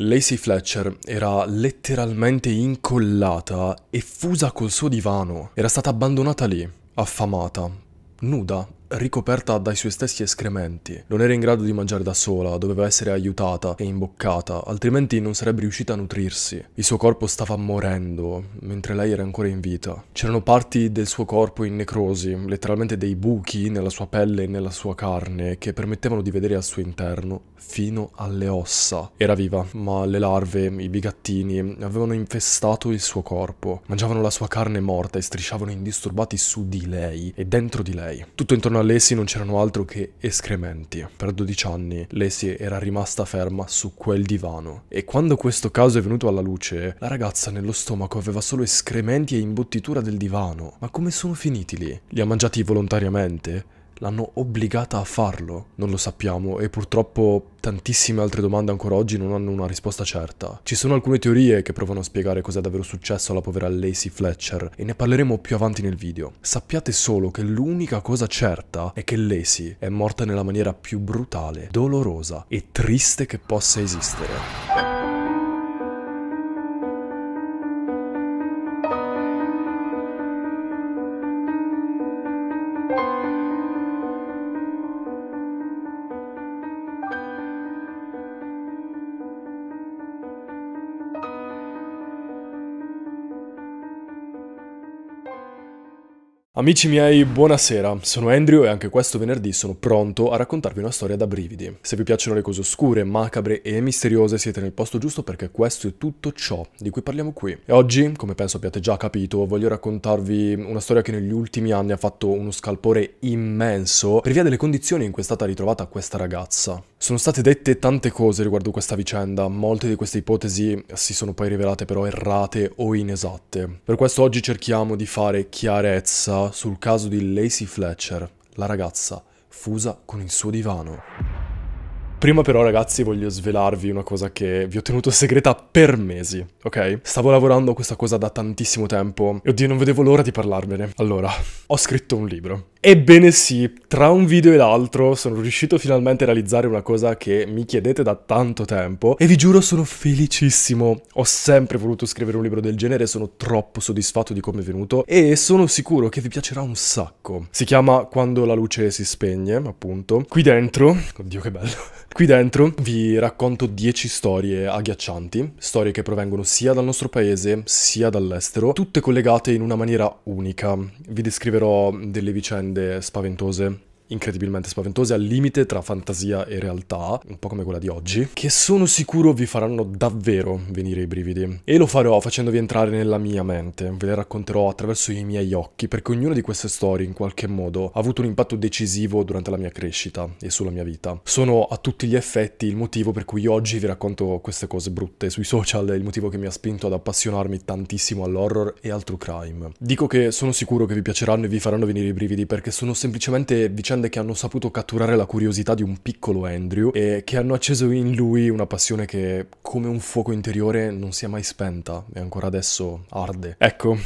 Lacey Fletcher era letteralmente incollata e fusa col suo divano. Era stata abbandonata lì, affamata, nuda, ricoperta dai suoi stessi escrementi. Non era in grado di mangiare da sola, doveva essere aiutata e imboccata, altrimenti non sarebbe riuscita a nutrirsi. Il suo corpo stava morendo, mentre lei era ancora in vita. C'erano parti del suo corpo in necrosi, letteralmente dei buchi nella sua pelle e nella sua carne, che permettevano di vedere al suo interno, fino alle ossa. Era viva, ma le larve, i bigattini, avevano infestato il suo corpo. Mangiavano la sua carne morta e strisciavano indisturbati su di lei e dentro di lei. Tutto intorno Intorno a Lacey non c'erano altro che escrementi. Per 12 anni Lacey era rimasta ferma su quel divano e quando questo caso è venuto alla luce, la ragazza nello stomaco aveva solo escrementi e imbottitura del divano. Ma come sono finiti lì? Li ha mangiati volontariamente? l'hanno obbligata a farlo? Non lo sappiamo e purtroppo tantissime altre domande ancora oggi non hanno una risposta certa. Ci sono alcune teorie che provano a spiegare cosa è davvero successo alla povera Lacey Fletcher e ne parleremo più avanti nel video. Sappiate solo che l'unica cosa certa è che Lacey è morta nella maniera più brutale, dolorosa e triste che possa esistere. Amici miei, buonasera, sono Andrew e anche questo venerdì sono pronto a raccontarvi una storia da brividi. Se vi piacciono le cose oscure, macabre e misteriose siete nel posto giusto perché questo è tutto ciò di cui parliamo qui. E oggi, come penso abbiate già capito, voglio raccontarvi una storia che negli ultimi anni ha fatto uno scalpore immenso per via delle condizioni in cui è stata ritrovata questa ragazza. Sono state dette tante cose riguardo questa vicenda, molte di queste ipotesi si sono poi rivelate però errate o inesatte. Per questo oggi cerchiamo di fare chiarezza sul caso di Lacey Fletcher, la ragazza fusa con il suo divano. Prima però ragazzi voglio svelarvi una cosa che vi ho tenuto segreta per mesi, ok? Stavo lavorando a questa cosa da tantissimo tempo e oddio non vedevo l'ora di parlarvene. Allora, ho scritto un libro. Ebbene sì, tra un video e l'altro sono riuscito finalmente a realizzare una cosa che mi chiedete da tanto tempo e vi giuro sono felicissimo. Ho sempre voluto scrivere un libro del genere, sono troppo soddisfatto di come è venuto e sono sicuro che vi piacerà un sacco. Si chiama Quando la luce si spegne, appunto. Qui dentro, oddio che bello. Qui dentro vi racconto 10 storie agghiaccianti, storie che provengono sia dal nostro paese sia dall'estero, tutte collegate in una maniera unica. Vi descriverò delle vicende spaventose incredibilmente spaventose, al limite tra fantasia e realtà, un po' come quella di oggi, che sono sicuro vi faranno davvero venire i brividi. E lo farò facendovi entrare nella mia mente, ve le racconterò attraverso i miei occhi, perché ognuna di queste storie in qualche modo ha avuto un impatto decisivo durante la mia crescita e sulla mia vita. Sono a tutti gli effetti il motivo per cui oggi vi racconto queste cose brutte sui social, il motivo che mi ha spinto ad appassionarmi tantissimo all'horror e al true crime. Dico che sono sicuro che vi piaceranno e vi faranno venire i brividi perché sono semplicemente vicende vicende che hanno saputo catturare la curiosità di un piccolo Andrew e che hanno acceso in lui una passione che, come un fuoco interiore, non si è mai spenta e ancora adesso arde. Ecco,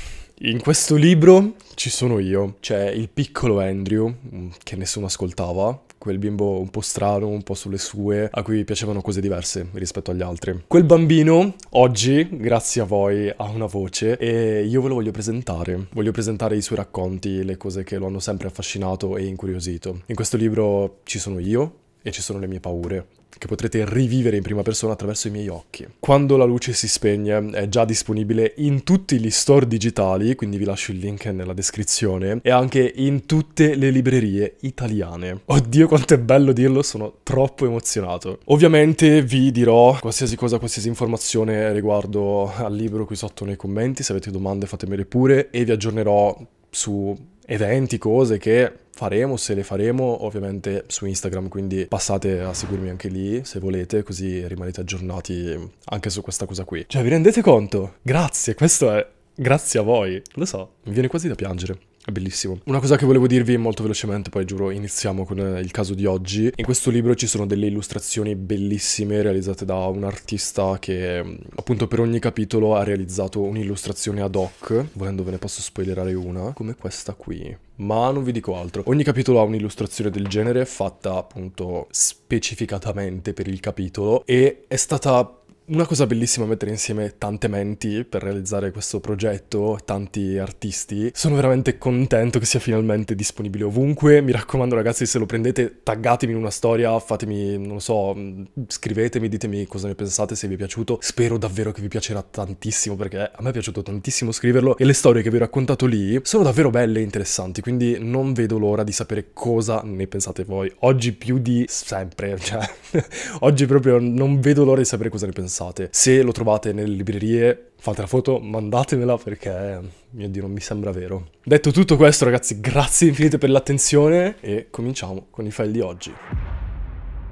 in questo libro ci sono io, c'è il piccolo Andrew, mm, che nessuno ascoltava, quel bimbo un po' strano, un po' sulle sue, a cui piacevano cose diverse rispetto agli altri. Quel bambino oggi, grazie a voi, ha una voce e io ve lo voglio presentare. Voglio presentare i suoi racconti, le cose che lo hanno sempre affascinato e incuriosito. In questo libro ci sono io e ci sono le mie paure che potrete rivivere in prima persona attraverso i miei occhi. Quando la luce si spegne è già disponibile in tutti gli store digitali, quindi vi lascio il link nella descrizione, e anche in tutte le librerie italiane. Oddio quanto è bello dirlo, sono troppo emozionato. Ovviamente vi dirò qualsiasi cosa, qualsiasi informazione riguardo al libro qui sotto nei commenti, se avete domande fatemele pure e vi aggiornerò su eventi, cose che faremo, se le faremo, ovviamente su Instagram, quindi passate a seguirmi anche lì se volete, così rimanete aggiornati anche su questa cosa qui. Cioè, vi rendete conto? Grazie, questo è grazie a voi, lo so, mi viene quasi da piangere è bellissimo. Una cosa che volevo dirvi molto velocemente, poi giuro iniziamo con eh, il caso di oggi. In questo libro ci sono delle illustrazioni bellissime realizzate da un artista che mm, appunto per ogni capitolo ha realizzato un'illustrazione ad hoc, volendo ve ne posso spoilerare una, come questa qui ma non vi dico altro. Ogni capitolo ha un'illustrazione del genere fatta appunto specificatamente per il capitolo e è stata una cosa bellissima mettere insieme tante menti per realizzare questo progetto, tanti artisti. Sono veramente contento che sia finalmente disponibile ovunque. Mi raccomando ragazzi, se lo prendete taggatemi in una storia, fatemi, non lo so, mm, scrivetemi, ditemi cosa ne pensate, se vi è piaciuto. Spero davvero che vi piacerà tantissimo perché a me è piaciuto tantissimo scriverlo e le storie che vi ho raccontato lì sono davvero belle e interessanti, quindi non vedo l'ora di sapere cosa ne pensate voi. Oggi più di sempre, cioè oggi proprio non vedo l'ora di sapere cosa ne pensate pensate. Se lo trovate nelle librerie, fate la foto, mandatemela perché, mio Dio, non mi sembra vero. Detto tutto questo, ragazzi, grazie infinite per l'attenzione e cominciamo con i file di oggi.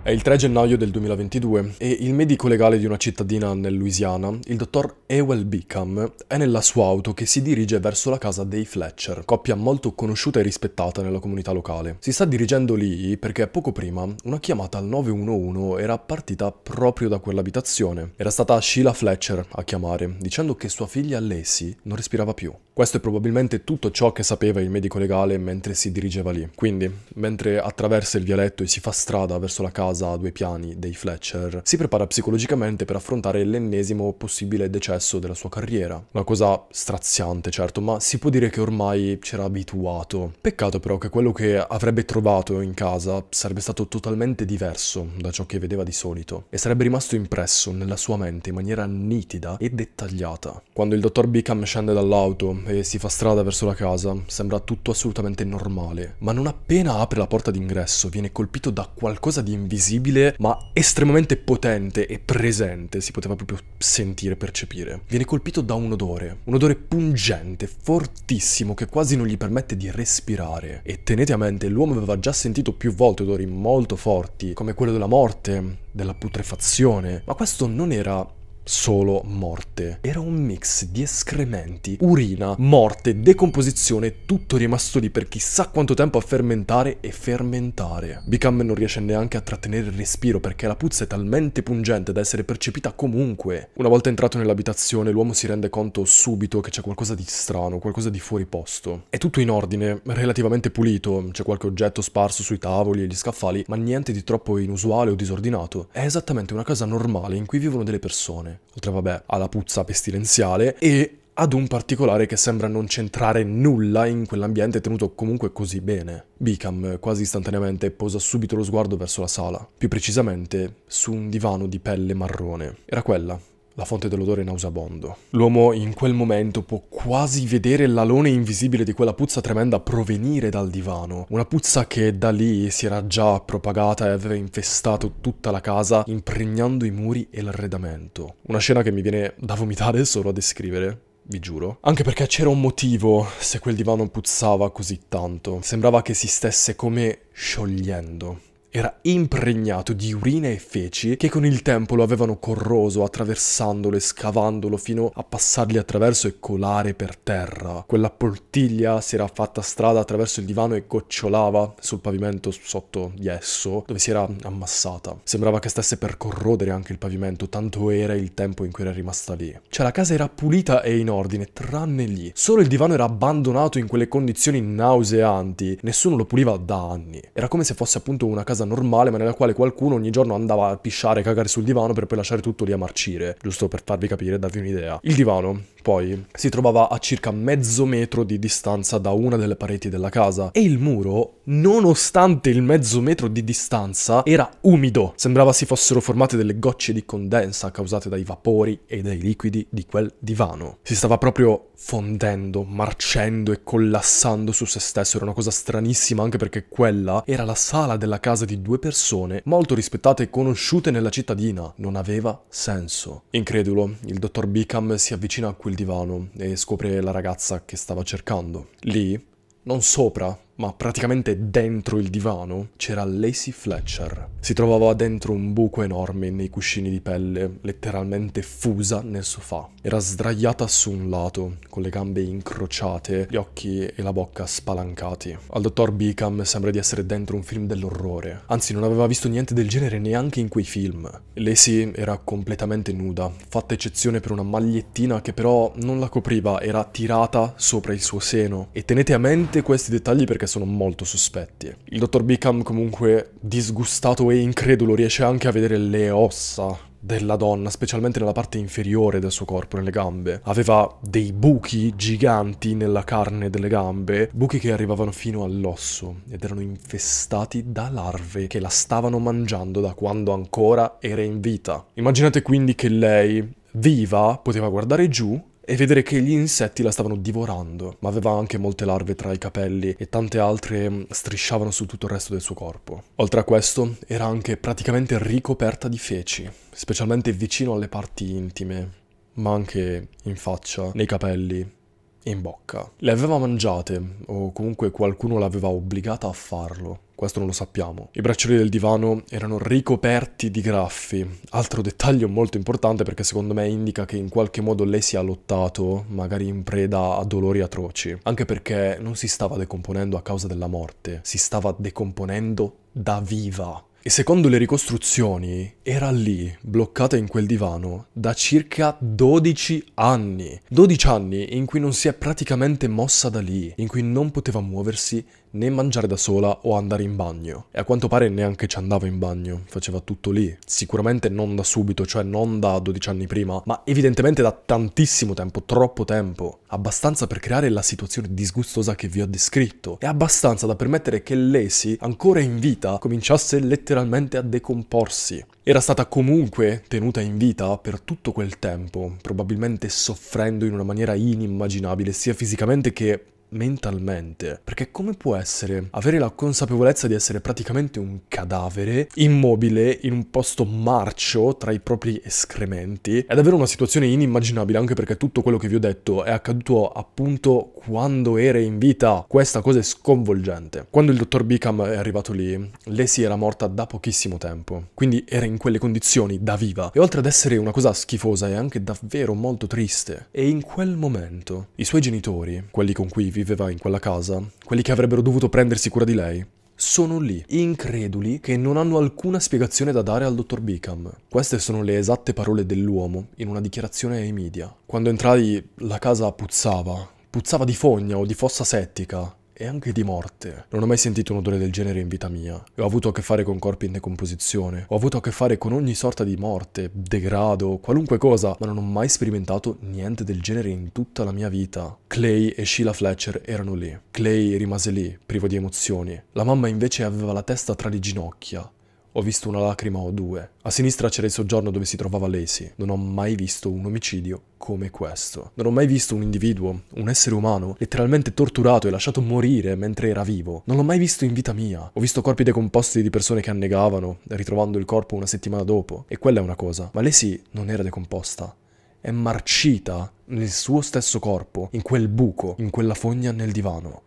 È il 3 gennaio del 2022 e il medico legale di una cittadina nel Louisiana, il dottor Ewell Beacom, è nella sua auto che si dirige verso la casa dei Fletcher, coppia molto conosciuta e rispettata nella comunità locale. Si sta dirigendo lì perché poco prima una chiamata al 911 era partita proprio da quell'abitazione. Era stata Sheila Fletcher a chiamare, dicendo che sua figlia Lacey non respirava più. Questo è probabilmente tutto ciò che sapeva il medico legale mentre si dirigeva lì. Quindi, mentre attraversa il vialetto e si fa strada verso la casa, casa a due piani dei Fletcher, si prepara psicologicamente per affrontare l'ennesimo possibile decesso della sua carriera. Una cosa straziante, certo, ma si può dire che ormai c'era abituato. Peccato però che quello che avrebbe trovato in casa sarebbe stato totalmente diverso da ciò che vedeva di solito e sarebbe rimasto impresso nella sua mente in maniera nitida e dettagliata. Quando il dottor Bickham scende dall'auto e si fa strada verso la casa, sembra tutto assolutamente normale, ma non appena apre la porta d'ingresso viene colpito da qualcosa di invisibile visibile ma estremamente potente e presente, si poteva proprio sentire, percepire. Viene colpito da un odore, un odore pungente, fortissimo, che quasi non gli permette di respirare. E tenete a mente, l'uomo aveva già sentito più volte odori molto forti, come quello della morte, della putrefazione, ma questo non era solo morte. Era un mix di escrementi, urina, morte, decomposizione, tutto rimasto lì per chissà quanto tempo a fermentare e fermentare. Bicam non riesce neanche a trattenere il respiro perché la puzza è talmente pungente da essere percepita comunque. Una volta entrato nell'abitazione l'uomo si rende conto subito che c'è qualcosa di strano, qualcosa di fuori posto. È tutto in ordine, relativamente pulito, c'è qualche oggetto sparso sui tavoli e gli scaffali, ma niente di troppo inusuale o disordinato. È esattamente una casa normale in cui vivono delle persone oltre vabbè alla puzza pestilenziale, e ad un particolare che sembra non c'entrare nulla in quell'ambiente tenuto comunque così bene. Bicam eh, quasi istantaneamente posa subito lo sguardo verso la sala, più precisamente su un divano di pelle marrone. Era quella, la fonte dell'odore nauseabondo. L'uomo in quel momento può quasi vedere l'alone invisibile di quella puzza tremenda provenire dal divano, una puzza che da lì si era già propagata e aveva infestato tutta la casa, impregnando i muri e l'arredamento. Una scena che mi viene da vomitare solo a descrivere vi giuro. Anche perché c'era un motivo se quel divano puzzava così tanto. Sembrava che si stesse come sciogliendo era impregnato di urina e feci che con il tempo lo avevano corroso attraversandolo e scavandolo fino a passargli attraverso e colare per terra. Quella poltiglia si era fatta strada attraverso il divano e gocciolava sul pavimento sotto di esso, dove si era ammassata. Sembrava che stesse per corrodere anche il pavimento, tanto era il tempo in cui era rimasta lì. Cioè la casa era pulita e in ordine, tranne lì. Solo il divano era abbandonato in quelle condizioni nauseanti, nessuno lo puliva da anni. Era come se fosse appunto una casa casa normale, ma nella quale qualcuno ogni giorno andava a pisciare, cagare sul divano per poi lasciare tutto lì a marcire, giusto per farvi capire, darvi un'idea. Il divano poi si trovava a circa mezzo metro di distanza da una delle pareti della casa e il muro, nonostante il mezzo metro di distanza, era umido. Sembrava si fossero formate delle gocce di condensa causate dai vapori e dai liquidi di quel divano. Si stava proprio fondendo, marcendo e collassando su se stesso, era una cosa stranissima anche perché quella era la sala della casa di due persone molto rispettate e conosciute nella cittadina. Non aveva senso. Incredulo, il dottor Bickham si avvicina a quel divano e scopre la ragazza che stava cercando. Lì, non sopra, ma praticamente dentro il divano c'era Lacey Fletcher. Si trovava dentro un buco enorme nei cuscini di pelle, letteralmente fusa nel sofà. Era sdraiata su un lato, con le gambe incrociate, gli occhi e la bocca spalancati. Al dottor Beacom sembra di essere dentro un film dell'orrore, anzi non aveva visto niente del genere neanche in quei film. Lacey era completamente nuda, fatta eccezione per una magliettina che però non la copriva, era tirata sopra il suo seno. E tenete a mente questi dettagli perché sono molto sospetti. Il dottor Beckham, comunque, disgustato e incredulo, riesce anche a vedere le ossa della donna, specialmente nella parte inferiore del suo corpo, nelle gambe. Aveva dei buchi giganti nella carne delle gambe, buchi che arrivavano fino all'osso ed erano infestati da larve che la stavano mangiando da quando ancora era in vita. Immaginate quindi che lei, viva, poteva guardare giù e vedere che gli insetti la stavano divorando, ma aveva anche molte larve tra i capelli e tante altre mm, strisciavano su tutto il resto del suo corpo. Oltre a questo, era anche praticamente ricoperta di feci, specialmente vicino alle parti intime, ma anche in faccia, nei capelli e in bocca. Le aveva mangiate, o comunque qualcuno l'aveva obbligata a farlo. Questo non lo sappiamo. I braccioli del divano erano ricoperti di graffi. Altro dettaglio molto importante perché secondo me indica che in qualche modo lei si è lottato, magari in preda a dolori atroci. Anche perché non si stava decomponendo a causa della morte, si stava decomponendo da viva. E secondo le ricostruzioni era lì, bloccata in quel divano, da circa 12 anni. 12 anni in cui non si è praticamente mossa da lì, in cui non poteva muoversi né mangiare da sola o andare in bagno. E a quanto pare neanche ci andava in bagno, faceva tutto lì. Sicuramente non da subito, cioè non da 12 anni prima, ma evidentemente da tantissimo tempo, troppo tempo. Abbastanza per creare la situazione disgustosa che vi ho descritto. E abbastanza da permettere che Lacey, ancora in vita, cominciasse letteralmente a decomporsi. Era stata comunque tenuta in vita per tutto quel tempo, probabilmente soffrendo in una maniera inimmaginabile, sia fisicamente che mentalmente. Perché come può essere avere la consapevolezza di essere praticamente un cadavere immobile in un posto marcio tra i propri escrementi? È davvero una situazione inimmaginabile anche perché tutto quello che vi ho detto è accaduto appunto quando era in vita. Questa cosa è sconvolgente. Quando il dottor Beacom è arrivato lì, Lacey era morta da pochissimo tempo. Quindi era in quelle condizioni, da viva. E oltre ad essere una cosa schifosa è anche davvero molto triste. E in quel momento i suoi genitori, quelli con cui vi viveva in quella casa, quelli che avrebbero dovuto prendersi cura di lei, sono lì, increduli, che non hanno alcuna spiegazione da dare al dottor Beacom. Queste sono le esatte parole dell'uomo in una dichiarazione ai media. Quando entrai la casa puzzava, puzzava di fogna o di fossa settica, e anche di morte. Non ho mai sentito un odore del genere in vita mia. Ho avuto a che fare con corpi in decomposizione, ho avuto a che fare con ogni sorta di morte, degrado, qualunque cosa, ma non ho mai sperimentato niente del genere in tutta la mia vita. Clay e Sheila Fletcher erano lì. Clay rimase lì, privo di emozioni. La mamma invece aveva la testa tra le ginocchia, ho visto una lacrima o due. A sinistra c'era il soggiorno dove si trovava Lacey. Non ho mai visto un omicidio come questo. Non ho mai visto un individuo, un essere umano, letteralmente torturato e lasciato morire mentre era vivo. Non l'ho mai visto in vita mia. Ho visto corpi decomposti di persone che annegavano, ritrovando il corpo una settimana dopo. E quella è una cosa. Ma Lacey non era decomposta. È marcita nel suo stesso corpo, in quel buco, in quella fogna nel divano.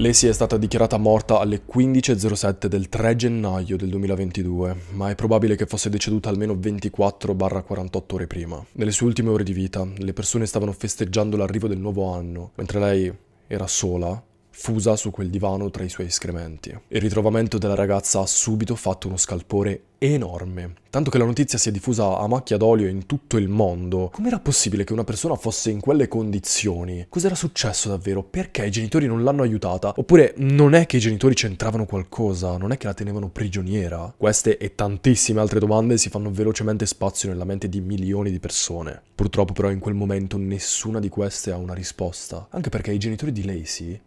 Lei si è stata dichiarata morta alle 15.07 del 3 gennaio del 2022, ma è probabile che fosse deceduta almeno 24-48 ore prima. Nelle sue ultime ore di vita, le persone stavano festeggiando l'arrivo del nuovo anno, mentre lei era sola fusa su quel divano tra i suoi escrementi. Il ritrovamento della ragazza ha subito fatto uno scalpore enorme, tanto che la notizia si è diffusa a macchia d'olio in tutto il mondo. Com'era possibile che una persona fosse in quelle condizioni? Cos'era successo davvero? Perché i genitori non l'hanno aiutata? Oppure non è che i genitori c'entravano qualcosa? Non è che la tenevano prigioniera? Queste e tantissime altre domande si fanno velocemente spazio nella mente di milioni di persone. Purtroppo però in quel momento nessuna di queste ha una risposta, anche perché i genitori di Lacey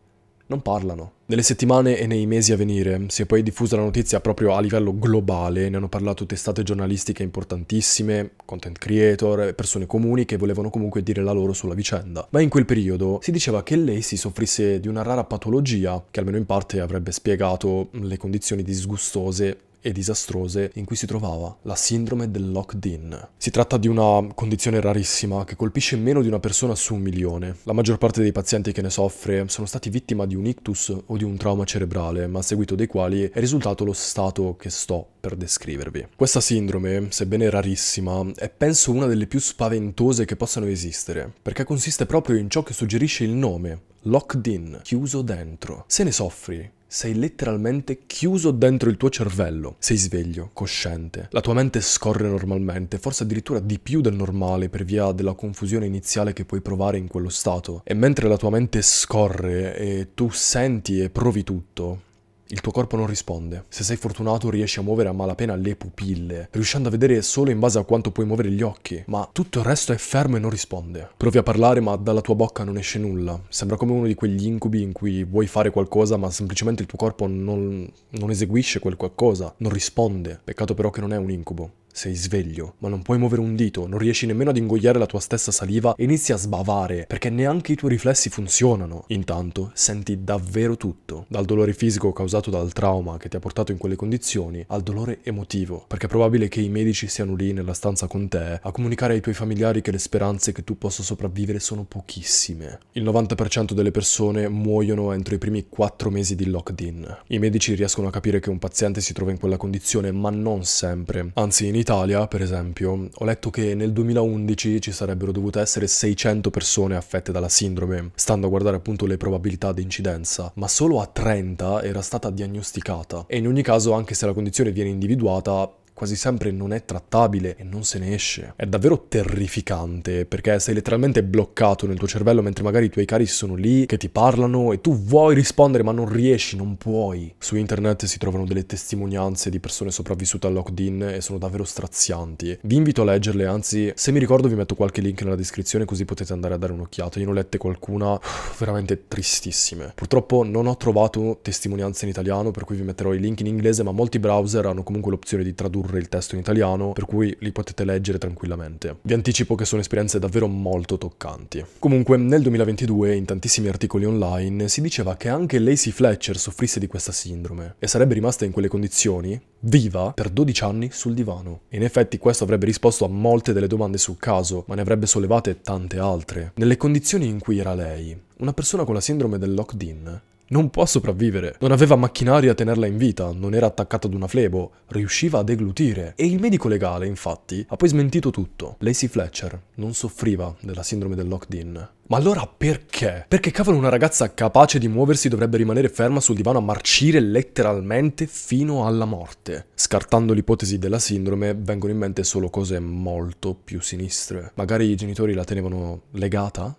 non parlano. Nelle settimane e nei mesi a venire mm, si è poi diffusa la notizia proprio a livello globale, ne hanno parlato testate giornalistiche importantissime, content creator, eh, persone comuni che volevano comunque dire la loro sulla vicenda. Ma in quel periodo si diceva che lei si soffrisse di una rara patologia che almeno in parte avrebbe spiegato mm, le condizioni disgustose e disastrose in cui si trovava, la sindrome del locked-in. Si tratta di una condizione rarissima che colpisce meno di una persona su un milione. La maggior parte dei pazienti che ne soffre sono stati vittima di un ictus o di un trauma cerebrale, ma a seguito dei quali è risultato lo stato che sto per descrivervi. Questa sindrome, sebbene rarissima, è penso una delle più spaventose che possano esistere, perché consiste proprio in ciò che suggerisce il nome, locked in, chiuso dentro. Se ne soffri, sei letteralmente chiuso dentro il tuo cervello. Sei sveglio, cosciente. La tua mente scorre normalmente, forse addirittura di più del normale per via della confusione iniziale che puoi provare in quello stato. E mentre la tua mente scorre e tu senti e provi tutto, il tuo corpo non risponde. Se sei fortunato riesci a muovere a malapena le pupille, riuscendo a vedere solo in base a quanto puoi muovere gli occhi, ma tutto il resto è fermo e non risponde. Provi a parlare ma dalla tua bocca non esce nulla. Sembra come uno di quegli incubi in cui vuoi fare qualcosa ma semplicemente il tuo corpo non, non eseguisce quel qualcosa, non risponde. Peccato però che non è un incubo. Sei sveglio, ma non puoi muovere un dito, non riesci nemmeno ad ingoiare la tua stessa saliva e inizi a sbavare, perché neanche i tuoi riflessi funzionano. Intanto senti davvero tutto, dal dolore fisico causato dal trauma che ti ha portato in quelle condizioni, al dolore emotivo, perché è probabile che i medici siano lì nella stanza con te a comunicare ai tuoi familiari che le speranze che tu possa sopravvivere sono pochissime. Il 90% delle persone muoiono entro i primi 4 mesi di lockdown. I medici riescono a capire che un paziente si trova in quella condizione, ma non sempre. Anzi, iniziano Italia, per esempio, ho letto che nel 2011 ci sarebbero dovute essere 600 persone affette dalla sindrome, stando a guardare appunto le probabilità di incidenza, ma solo a 30 era stata diagnosticata. E in ogni caso, anche se la condizione viene individuata, quasi sempre non è trattabile e non se ne esce. È davvero terrificante perché sei letteralmente bloccato nel tuo cervello mentre magari i tuoi cari sono lì che ti parlano e tu vuoi rispondere ma non riesci, non puoi. Su internet si trovano delle testimonianze di persone sopravvissute al lockdown e sono davvero strazianti. Vi invito a leggerle, anzi se mi ricordo vi metto qualche link nella descrizione così potete andare a dare un'occhiata. Io ne ho lette qualcuna veramente tristissime. Purtroppo non ho trovato testimonianze in italiano per cui vi metterò i link in inglese ma molti browser hanno comunque l'opzione di tradurre tradurre il testo in italiano, per cui li potete leggere tranquillamente. Vi anticipo che sono esperienze davvero molto toccanti. Comunque, nel 2022, in tantissimi articoli online, si diceva che anche Lacey Fletcher soffrisse di questa sindrome e sarebbe rimasta in quelle condizioni, viva, per 12 anni sul divano. E in effetti questo avrebbe risposto a molte delle domande sul caso, ma ne avrebbe sollevate tante altre. Nelle condizioni in cui era lei, una persona con la sindrome del locked in non può sopravvivere. Non aveva macchinari a tenerla in vita, non era attaccata ad una flebo, riusciva a deglutire. E il medico legale, infatti, ha poi smentito tutto. Lacey Fletcher non soffriva della sindrome del locked-in. Ma allora perché? Perché cavolo una ragazza capace di muoversi dovrebbe rimanere ferma sul divano a marcire letteralmente fino alla morte? Scartando l'ipotesi della sindrome vengono in mente solo cose molto più sinistre. Magari i genitori la tenevano legata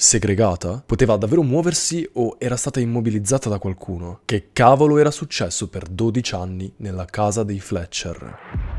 segregata? Poteva davvero muoversi o era stata immobilizzata da qualcuno? Che cavolo era successo per 12 anni nella casa dei Fletcher?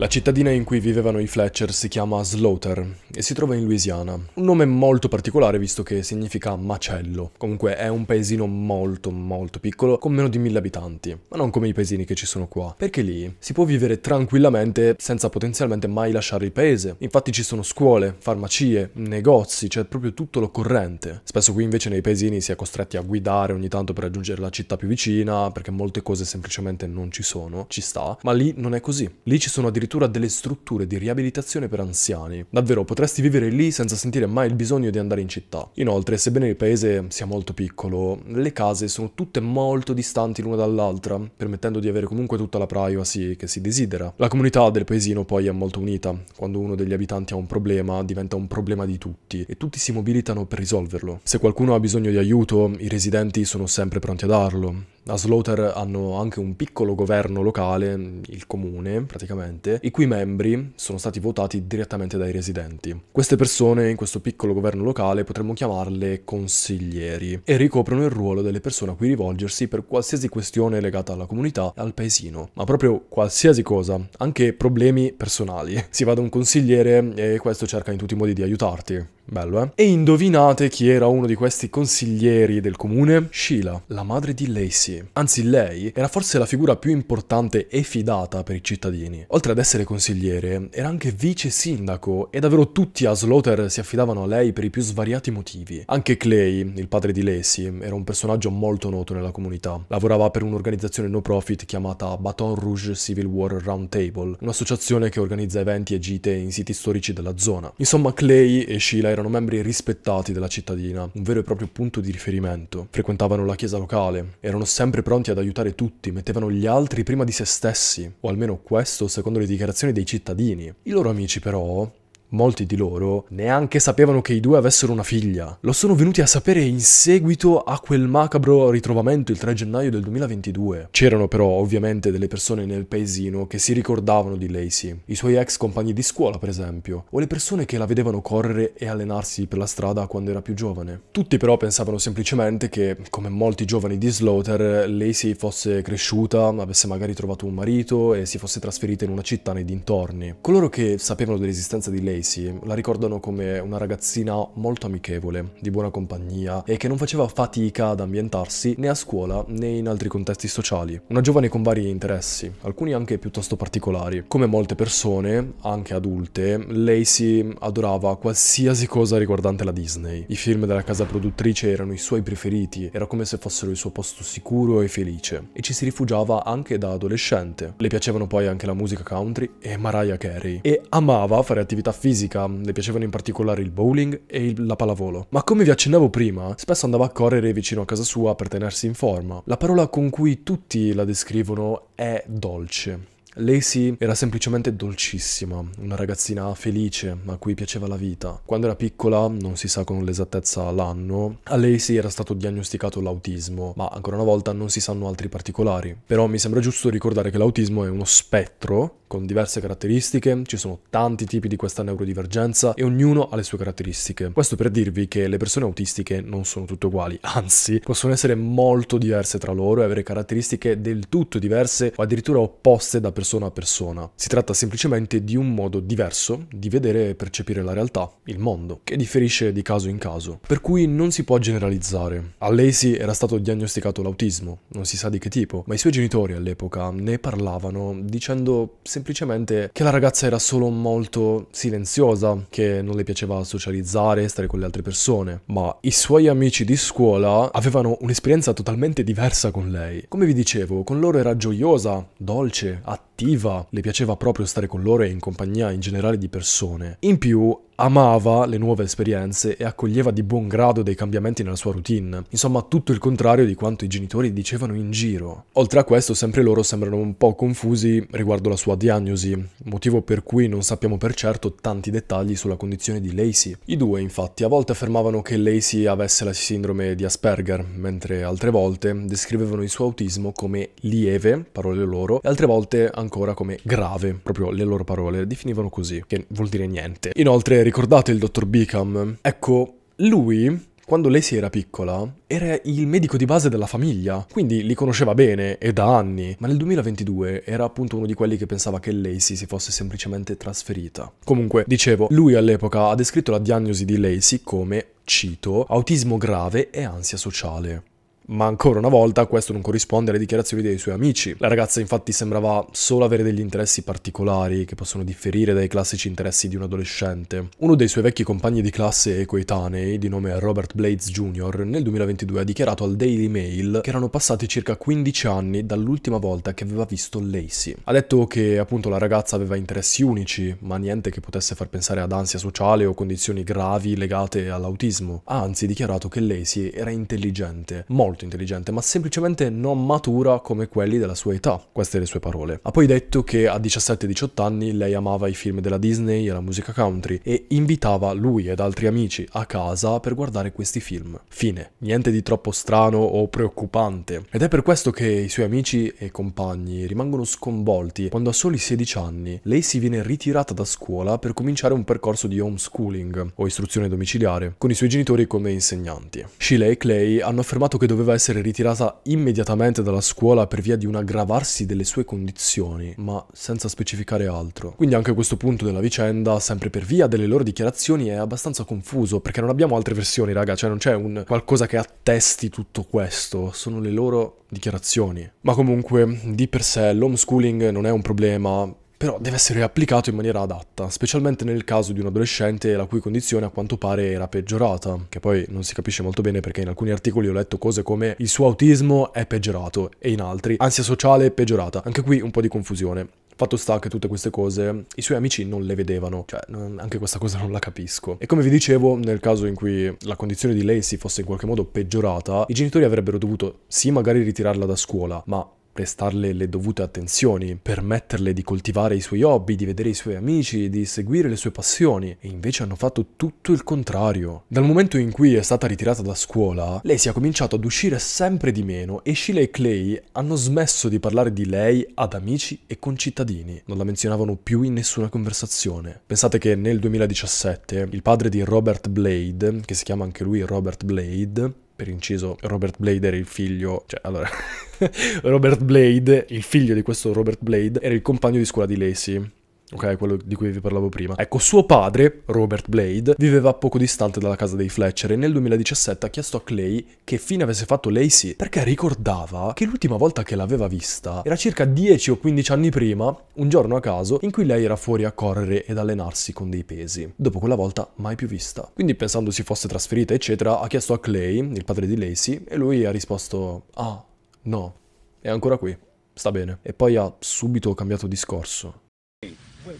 La cittadina in cui vivevano i Fletcher si chiama Slaughter e si trova in Louisiana. Un nome molto particolare visto che significa macello. Comunque è un paesino molto molto piccolo con meno di mille abitanti, ma non come i paesini che ci sono qua, perché lì si può vivere tranquillamente senza potenzialmente mai lasciare il paese. Infatti ci sono scuole, farmacie, negozi, c'è cioè proprio tutto l'occorrente. Spesso qui invece nei paesini si è costretti a guidare ogni tanto per raggiungere la città più vicina perché molte cose semplicemente non ci sono, ci sta, ma lì non è così. Lì ci sono addirittura addirittura delle strutture di riabilitazione per anziani. Davvero, potresti vivere lì senza sentire mai il bisogno di andare in città. Inoltre, sebbene il paese sia molto piccolo, le case sono tutte molto distanti l'una dall'altra, permettendo di avere comunque tutta la privacy che si desidera. La comunità del paesino poi è molto unita. Quando uno degli abitanti ha un problema, diventa un problema di tutti e tutti si mobilitano per risolverlo. Se qualcuno ha bisogno di aiuto, i residenti sono sempre pronti a darlo. A Slaughter hanno anche un piccolo governo locale, il comune praticamente, elite, i cui membri sono stati votati direttamente dai residenti. Queste persone in questo piccolo governo locale potremmo chiamarle consiglieri e ricoprono il ruolo delle persone a cui rivolgersi per qualsiasi questione legata alla comunità e al paesino, ma proprio qualsiasi cosa, anche problemi personali. Si va da un consigliere e questo cerca in tutti i modi di aiutarti, Bello, eh? E indovinate chi era uno di questi consiglieri del comune? Sheila, la madre di Lacey. Anzi, lei era forse la figura più importante e fidata per i cittadini. Oltre ad essere consigliere, era anche vice sindaco e davvero tutti a Slaughter si affidavano a lei per i più svariati motivi. Anche Clay, il padre di Lacey, era un personaggio molto noto nella comunità. Lavorava per un'organizzazione no profit chiamata Baton Rouge Civil War Roundtable, un'associazione che organizza eventi e gite in siti storici della zona. Insomma, Clay e Sheila erano erano membri rispettati della cittadina, un vero e proprio punto di riferimento. Frequentavano la chiesa locale, erano sempre pronti ad aiutare tutti, mettevano gli altri prima di se stessi, o almeno questo secondo le dichiarazioni dei cittadini. I loro amici però Molti di loro neanche sapevano che i due avessero una figlia. Lo sono venuti a sapere in seguito a quel macabro ritrovamento il 3 gennaio del 2022. C'erano però ovviamente delle persone nel paesino che si ricordavano di Lacey, i suoi ex compagni di scuola per esempio, o le persone che la vedevano correre e allenarsi per la strada quando era più giovane. Tutti però pensavano semplicemente che, come molti giovani di Slaughter, Lacey fosse cresciuta, avesse magari trovato un marito e si fosse trasferita in una città nei dintorni. Coloro che sapevano dell'esistenza di Lacey Tracy la ricordano come una ragazzina molto amichevole, di buona compagnia e che non faceva fatica ad ambientarsi né a scuola né in altri contesti sociali. Una giovane con vari interessi, alcuni anche piuttosto particolari. Come molte persone, anche adulte, Lacey adorava qualsiasi cosa riguardante la Disney. I film della casa produttrice erano i suoi preferiti, era come se fossero il suo posto sicuro e felice e ci si rifugiava anche da adolescente. Le piacevano poi anche la musica country e Mariah Carey e amava fare attività fisica fisica, le piacevano in particolare il bowling e il, la pallavolo. Ma come vi accennavo prima, spesso andava a correre vicino a casa sua per tenersi in forma. La parola con cui tutti la descrivono è dolce. Lacey era semplicemente dolcissima, una ragazzina felice a cui piaceva la vita. Quando era piccola, non si sa con l'esattezza l'anno, a Lacey era stato diagnosticato l'autismo, ma ancora una volta non si sanno altri particolari. Però mi sembra giusto ricordare che l'autismo è uno spettro con diverse caratteristiche, ci sono tanti tipi di questa neurodivergenza e ognuno ha le sue caratteristiche. Questo per dirvi che le persone autistiche non sono tutte uguali, anzi possono essere molto diverse tra loro e avere caratteristiche del tutto diverse o addirittura opposte da persona a persona. Si tratta semplicemente di un modo diverso di vedere e percepire la realtà, il mondo, che differisce di caso in caso, per cui non si può generalizzare. A Lacey era stato diagnosticato l'autismo, non si sa di che tipo, ma i suoi genitori all'epoca ne parlavano dicendo semplicemente semplicemente che la ragazza era solo molto silenziosa, che non le piaceva socializzare, stare con le altre persone, ma i suoi amici di scuola avevano un'esperienza totalmente diversa con lei. Come vi dicevo, con loro era gioiosa, dolce, attiva attiva, le piaceva proprio stare con loro e in compagnia in generale di persone. In più, amava le nuove esperienze e accoglieva di buon grado dei cambiamenti nella sua routine, insomma tutto il contrario di quanto i genitori dicevano in giro. Oltre a questo, sempre loro sembrano un po' confusi riguardo la sua diagnosi, motivo per cui non sappiamo per certo tanti dettagli sulla condizione di Lacey. I due infatti a volte affermavano che Lacey avesse la sindrome di Asperger, mentre altre volte descrivevano il suo autismo come lieve, parole loro, e altre volte ancora ancora come grave, proprio le loro parole definivano così, che vuol dire niente. Inoltre ricordate il dottor Beacom? Ecco, lui quando lei si era piccola, era il medico di base della famiglia, quindi li conosceva bene e da anni, ma nel 2022 era appunto uno di quelli che pensava che Lacey si fosse semplicemente trasferita. Comunque, dicevo, lui all'epoca ha descritto la diagnosi di Lacey come, cito, autismo grave e ansia sociale ma ancora una volta questo non corrisponde alle dichiarazioni dei suoi amici. La ragazza infatti sembrava solo avere degli interessi particolari che possono differire dai classici interessi di un adolescente. Uno dei suoi vecchi compagni di classe e coetanei, di nome Robert Blades Jr., nel 2022 ha dichiarato al Daily Mail che erano passati circa 15 anni dall'ultima volta che aveva visto Lacey. Ha detto che appunto la ragazza aveva interessi unici, ma niente che potesse far pensare ad ansia sociale o condizioni gravi legate all'autismo. Ha anzi dichiarato che Lacey era intelligente, molto molto intelligente, ma semplicemente non matura come quelli della sua età. Queste le sue parole. Ha poi detto che a 17-18 anni lei amava i film della Disney e la musica country e invitava lui ed altri amici a casa per guardare questi film. Fine. Niente di troppo strano o preoccupante. Ed è per questo che i suoi amici e compagni rimangono sconvolti quando a soli 16 anni lei si viene ritirata da scuola per cominciare un percorso di homeschooling o istruzione domiciliare con i suoi genitori come insegnanti. Sheila e Clay hanno affermato che doveva doveva essere ritirata immediatamente dalla scuola per via di un aggravarsi delle sue condizioni, ma senza specificare altro. Quindi anche questo punto della vicenda, sempre per via delle loro dichiarazioni, è abbastanza confuso, perché non abbiamo altre versioni, raga, cioè non c'è un qualcosa che attesti tutto questo, sono le loro dichiarazioni. Ma comunque, di per sé, l'homeschooling non è un problema però deve essere applicato in maniera adatta, specialmente nel caso di un adolescente la cui condizione a quanto pare era peggiorata, che poi non si capisce molto bene perché in alcuni articoli ho letto cose come il suo autismo è peggiorato e in altri ansia sociale peggiorata, anche qui un po' di confusione. Fatto sta che tutte queste cose i suoi amici non le vedevano, cioè anche questa cosa non la capisco. E come vi dicevo, nel caso in cui la condizione di lei si fosse in qualche modo peggiorata, i genitori avrebbero dovuto sì magari ritirarla da scuola, ma prestarle le dovute attenzioni, permetterle di coltivare i suoi hobby, di vedere i suoi amici, di seguire le sue passioni, e invece hanno fatto tutto il contrario. Dal momento in cui è stata ritirata da scuola, lei si è cominciato ad uscire sempre di meno e Sheila e Clay hanno smesso di parlare di lei ad amici e concittadini, non la menzionavano più in nessuna conversazione. Pensate che nel 2017 il padre di Robert Blade, che si chiama anche lui Robert Blade, per inciso Robert Blade era il figlio, cioè allora Robert Blade, il figlio di questo Robert Blade era il compagno di scuola di Lacey ok? Quello di cui vi parlavo prima. Ecco, suo padre, Robert Blade, viveva poco distante dalla casa dei Fletcher e nel 2017 ha chiesto a Clay che fine avesse fatto Lacey, perché ricordava che l'ultima volta che l'aveva vista era circa 10 o 15 anni prima, un giorno a caso, in cui lei era fuori a correre ed allenarsi con dei pesi. Dopo quella volta mai più vista. Quindi pensando si fosse trasferita, eccetera, ha chiesto a Clay, il padre di Lacey, e lui ha risposto "Ah, no, è ancora qui." Sta bene. E poi ha subito cambiato discorso.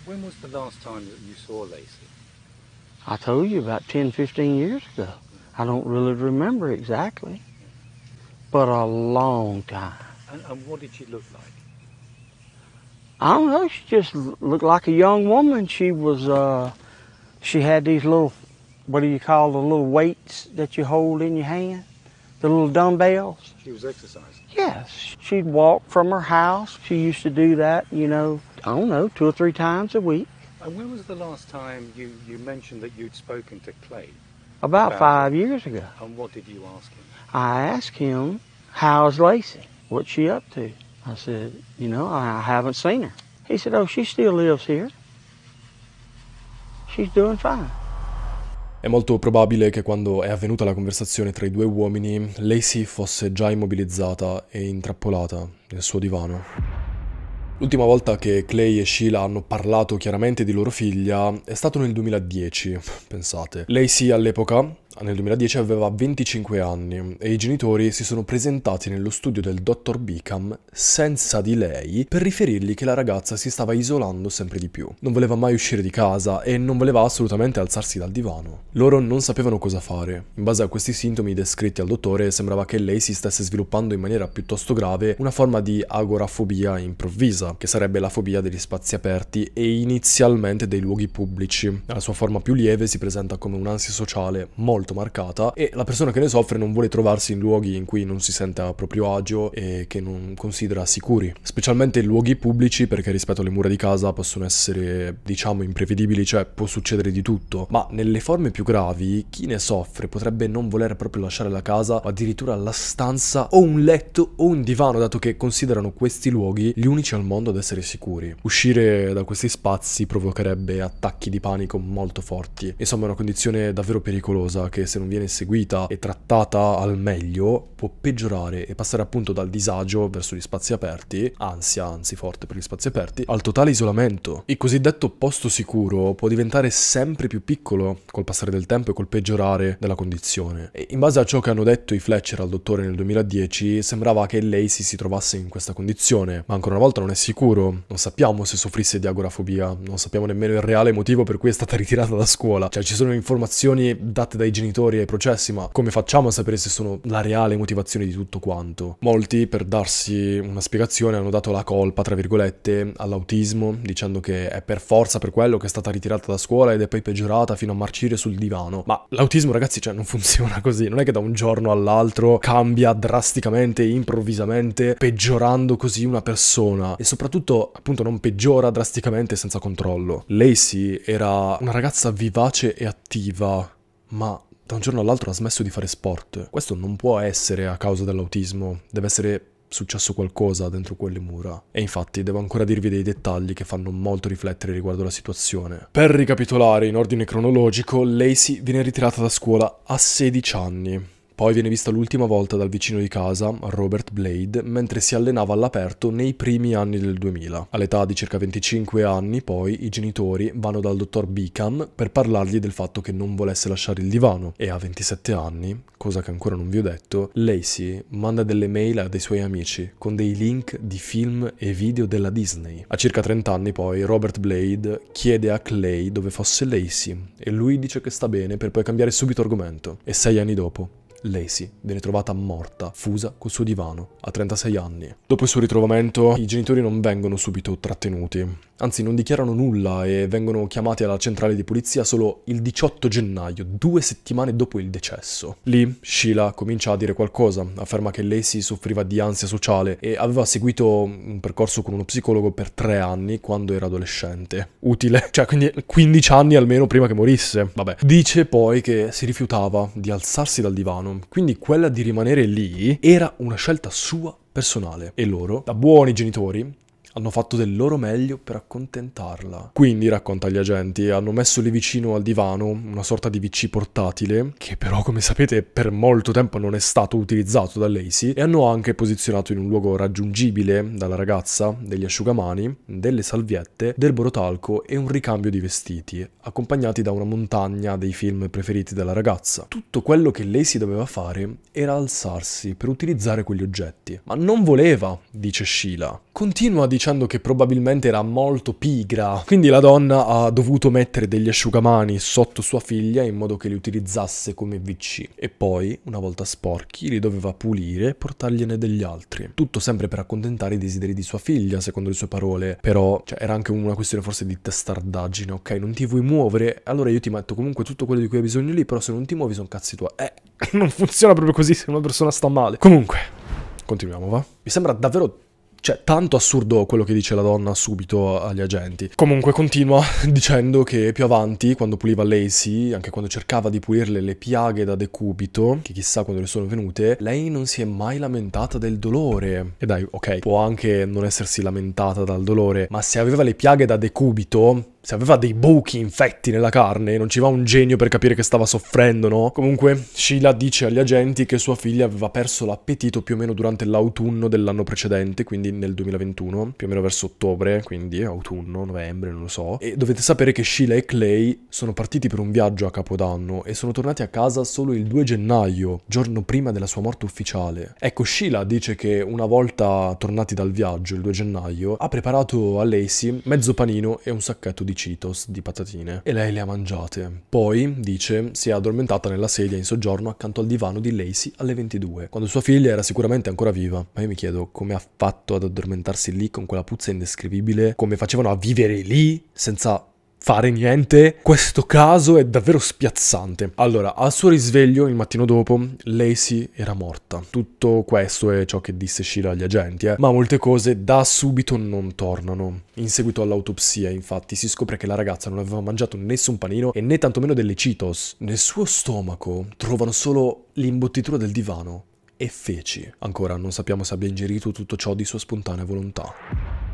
When was the last time that you saw Lacey? I told you about 10, 15 years ago. I don't really remember exactly, but a long time. And, and what did she look like? I don't know. She just looked like a young woman. She was, uh, she had these little, what do you call the little weights that you hold in your hand? The little dumbbells. She was exercising. Yes. She'd walk from her house. She used to do that, you know, I don't know, two or three times a week. And when was the last time you, you mentioned that you'd spoken to Clay? About, about five years ago. And what did you ask him? I asked him, how's Lacey? What's she up to? I said, you know, I haven't seen her. He said, oh, she still lives here. She's doing fine. È molto probabile che quando è avvenuta la conversazione tra i due uomini, Lacey fosse già immobilizzata e intrappolata nel suo divano. L'ultima volta che Clay e Sheila hanno parlato chiaramente di loro figlia è stato nel 2010, pensate. Lei sì all'epoca Ah, nel 2010 aveva 25 anni e i genitori si sono presentati nello studio del dottor Beacom senza di lei per riferirgli che la ragazza si stava isolando sempre di più. Non voleva mai uscire di casa e non voleva assolutamente alzarsi dal divano. Loro non sapevano cosa fare. In base a questi sintomi descritti al dottore sembrava che lei si stesse sviluppando in maniera piuttosto grave una forma di agorafobia improvvisa, che sarebbe la fobia degli spazi aperti e inizialmente dei luoghi pubblici. Nella sua forma più lieve si presenta come un'ansia sociale molto molto marcata e la persona che ne soffre non vuole trovarsi in luoghi in cui non si sente a proprio agio e che non considera sicuri, specialmente in luoghi pubblici perché rispetto alle mura di casa possono essere diciamo imprevedibili, cioè può succedere di tutto, ma nelle forme più gravi chi ne soffre potrebbe non voler proprio lasciare la casa o addirittura la stanza o un letto o un divano dato che considerano questi luoghi gli unici al mondo ad essere sicuri. Uscire da questi spazi provocherebbe attacchi di panico molto forti, insomma è una condizione davvero pericolosa che se non viene seguita e trattata al meglio può peggiorare e passare appunto dal disagio verso gli spazi aperti, ansia anzi forte per gli spazi aperti, al totale isolamento. Il cosiddetto posto sicuro può diventare sempre più piccolo col passare del tempo e col peggiorare della condizione. E in base a ciò che hanno detto i Fletcher al dottore nel 2010, sembrava che Lacey si trovasse in questa condizione, ma ancora una volta non è sicuro, non sappiamo se soffrisse di agorafobia, non sappiamo nemmeno il reale motivo per cui è stata ritirata da scuola, cioè ci sono informazioni date dai genitori genitori ai processi, ma come facciamo a sapere se sono la reale motivazione di tutto quanto? Molti, per darsi una spiegazione, hanno dato la colpa, tra virgolette, all'autismo, dicendo che è per forza per quello che è stata ritirata da scuola ed è poi peggiorata fino a marcire sul divano. Ma l'autismo, ragazzi, cioè, non funziona così. Non è che da un giorno all'altro cambia drasticamente, improvvisamente, peggiorando così una persona. E soprattutto, appunto, non peggiora drasticamente senza controllo. Lacey era una ragazza vivace e attiva, ma da un giorno all'altro ha smesso di fare sport. Questo non può essere a causa dell'autismo, deve essere successo qualcosa dentro quelle mura. E infatti devo ancora dirvi dei dettagli che fanno molto riflettere riguardo alla situazione. Per ricapitolare in ordine cronologico, Lacey viene ritirata da scuola a 16 anni poi viene vista l'ultima volta dal vicino di casa, Robert Blade, mentre si allenava all'aperto nei primi anni del 2000. All'età di circa 25 anni, poi, i genitori vanno dal dottor Beacom per parlargli del fatto che non volesse lasciare il divano e a 27 anni, cosa che ancora non vi ho detto, Lacey manda delle mail a dei suoi amici con dei link di film e video della Disney. A circa 30 anni poi Robert Blade chiede a Clay dove fosse Lacey e lui dice che sta bene per poi cambiare subito argomento e sei anni dopo Lacey viene trovata morta, fusa col suo divano, a 36 anni. Dopo il suo ritrovamento, i genitori non vengono subito trattenuti, anzi non dichiarano nulla e vengono chiamati alla centrale di polizia solo il 18 gennaio, due settimane dopo il decesso. Lì Sheila comincia a dire qualcosa, afferma che Lacey soffriva di ansia sociale e aveva seguito un percorso con uno psicologo per tre anni quando era adolescente. Utile, cioè quindi 15 anni almeno prima che morisse. Vabbè. Dice poi che si rifiutava di alzarsi dal divano Venom, quindi quella di rimanere lì era una scelta sua personale. E loro, da buoni genitori, hanno fatto del loro meglio per accontentarla. Quindi, racconta gli agenti, hanno messo lì vicino al divano una sorta di VC portatile, che però come sapete per molto tempo non è stato utilizzato da Lacey, e hanno anche posizionato in un luogo raggiungibile dalla ragazza degli asciugamani, delle salviette, del borotalco e un ricambio di vestiti, accompagnati da una montagna dei film preferiti dalla ragazza. Tutto quello che Lacey doveva fare era alzarsi per utilizzare quegli oggetti. Ma non voleva, dice Sheila. Continua dicendo che probabilmente era molto pigra, quindi la donna ha dovuto mettere degli asciugamani sotto sua figlia in modo che li utilizzasse come VC e poi, una volta sporchi, li doveva pulire e portargliene degli altri. Tutto sempre per accontentare i desideri di sua figlia, secondo le sue parole, però cioè, era anche una questione forse di testardaggine, ok? Non ti vuoi muovere? Allora io ti metto comunque tutto quello di cui hai bisogno lì, però se non ti muovi sono cazzi tuoi. Eh, non funziona proprio così se una persona sta male. Comunque, continuiamo, va? Mi sembra davvero cioè, tanto assurdo quello che dice la donna subito agli agenti. Comunque continua dicendo che più avanti, quando puliva Lacey, anche quando cercava di pulirle le piaghe da decubito, che chissà quando le sono venute, lei non si è mai lamentata del dolore. E dai, ok, può anche non essersi lamentata dal dolore, ma se aveva le piaghe da decubito, se aveva dei buchi infetti nella carne, non ci va un genio per capire che stava soffrendo, no? Comunque, Sheila dice agli agenti che sua figlia aveva perso l'appetito più o meno durante l'autunno dell'anno precedente, quindi nel 2021, più o meno verso ottobre, quindi autunno, novembre, non lo so. E dovete sapere che Sheila e Clay sono partiti per un viaggio a Capodanno e sono tornati a casa solo il 2 gennaio, giorno prima della sua morte ufficiale. Ecco, Sheila dice che una volta tornati dal viaggio, il 2 gennaio, ha preparato a Lacey mezzo panino e un sacchetto di Cheetos, di patatine, e lei le ha mangiate. Poi, dice, si è addormentata nella sedia in soggiorno accanto al divano di Lacey alle 22, quando sua figlia era sicuramente ancora viva. Ma io mi chiedo come ha fatto a ad addormentarsi lì con quella puzza indescrivibile, come facevano a vivere lì senza fare niente. Questo caso è davvero spiazzante. Allora, al suo risveglio il mattino dopo, Lacey era morta. Tutto questo è ciò che disse Sheila agli agenti, eh? ma molte cose da subito non tornano. In seguito all'autopsia, infatti, si scopre che la ragazza non aveva mangiato nessun panino e né tantomeno delle Cheetos. Nel suo stomaco trovano solo l'imbottitura del divano e feci. Ancora non sappiamo se abbia ingerito tutto ciò di sua spontanea volontà.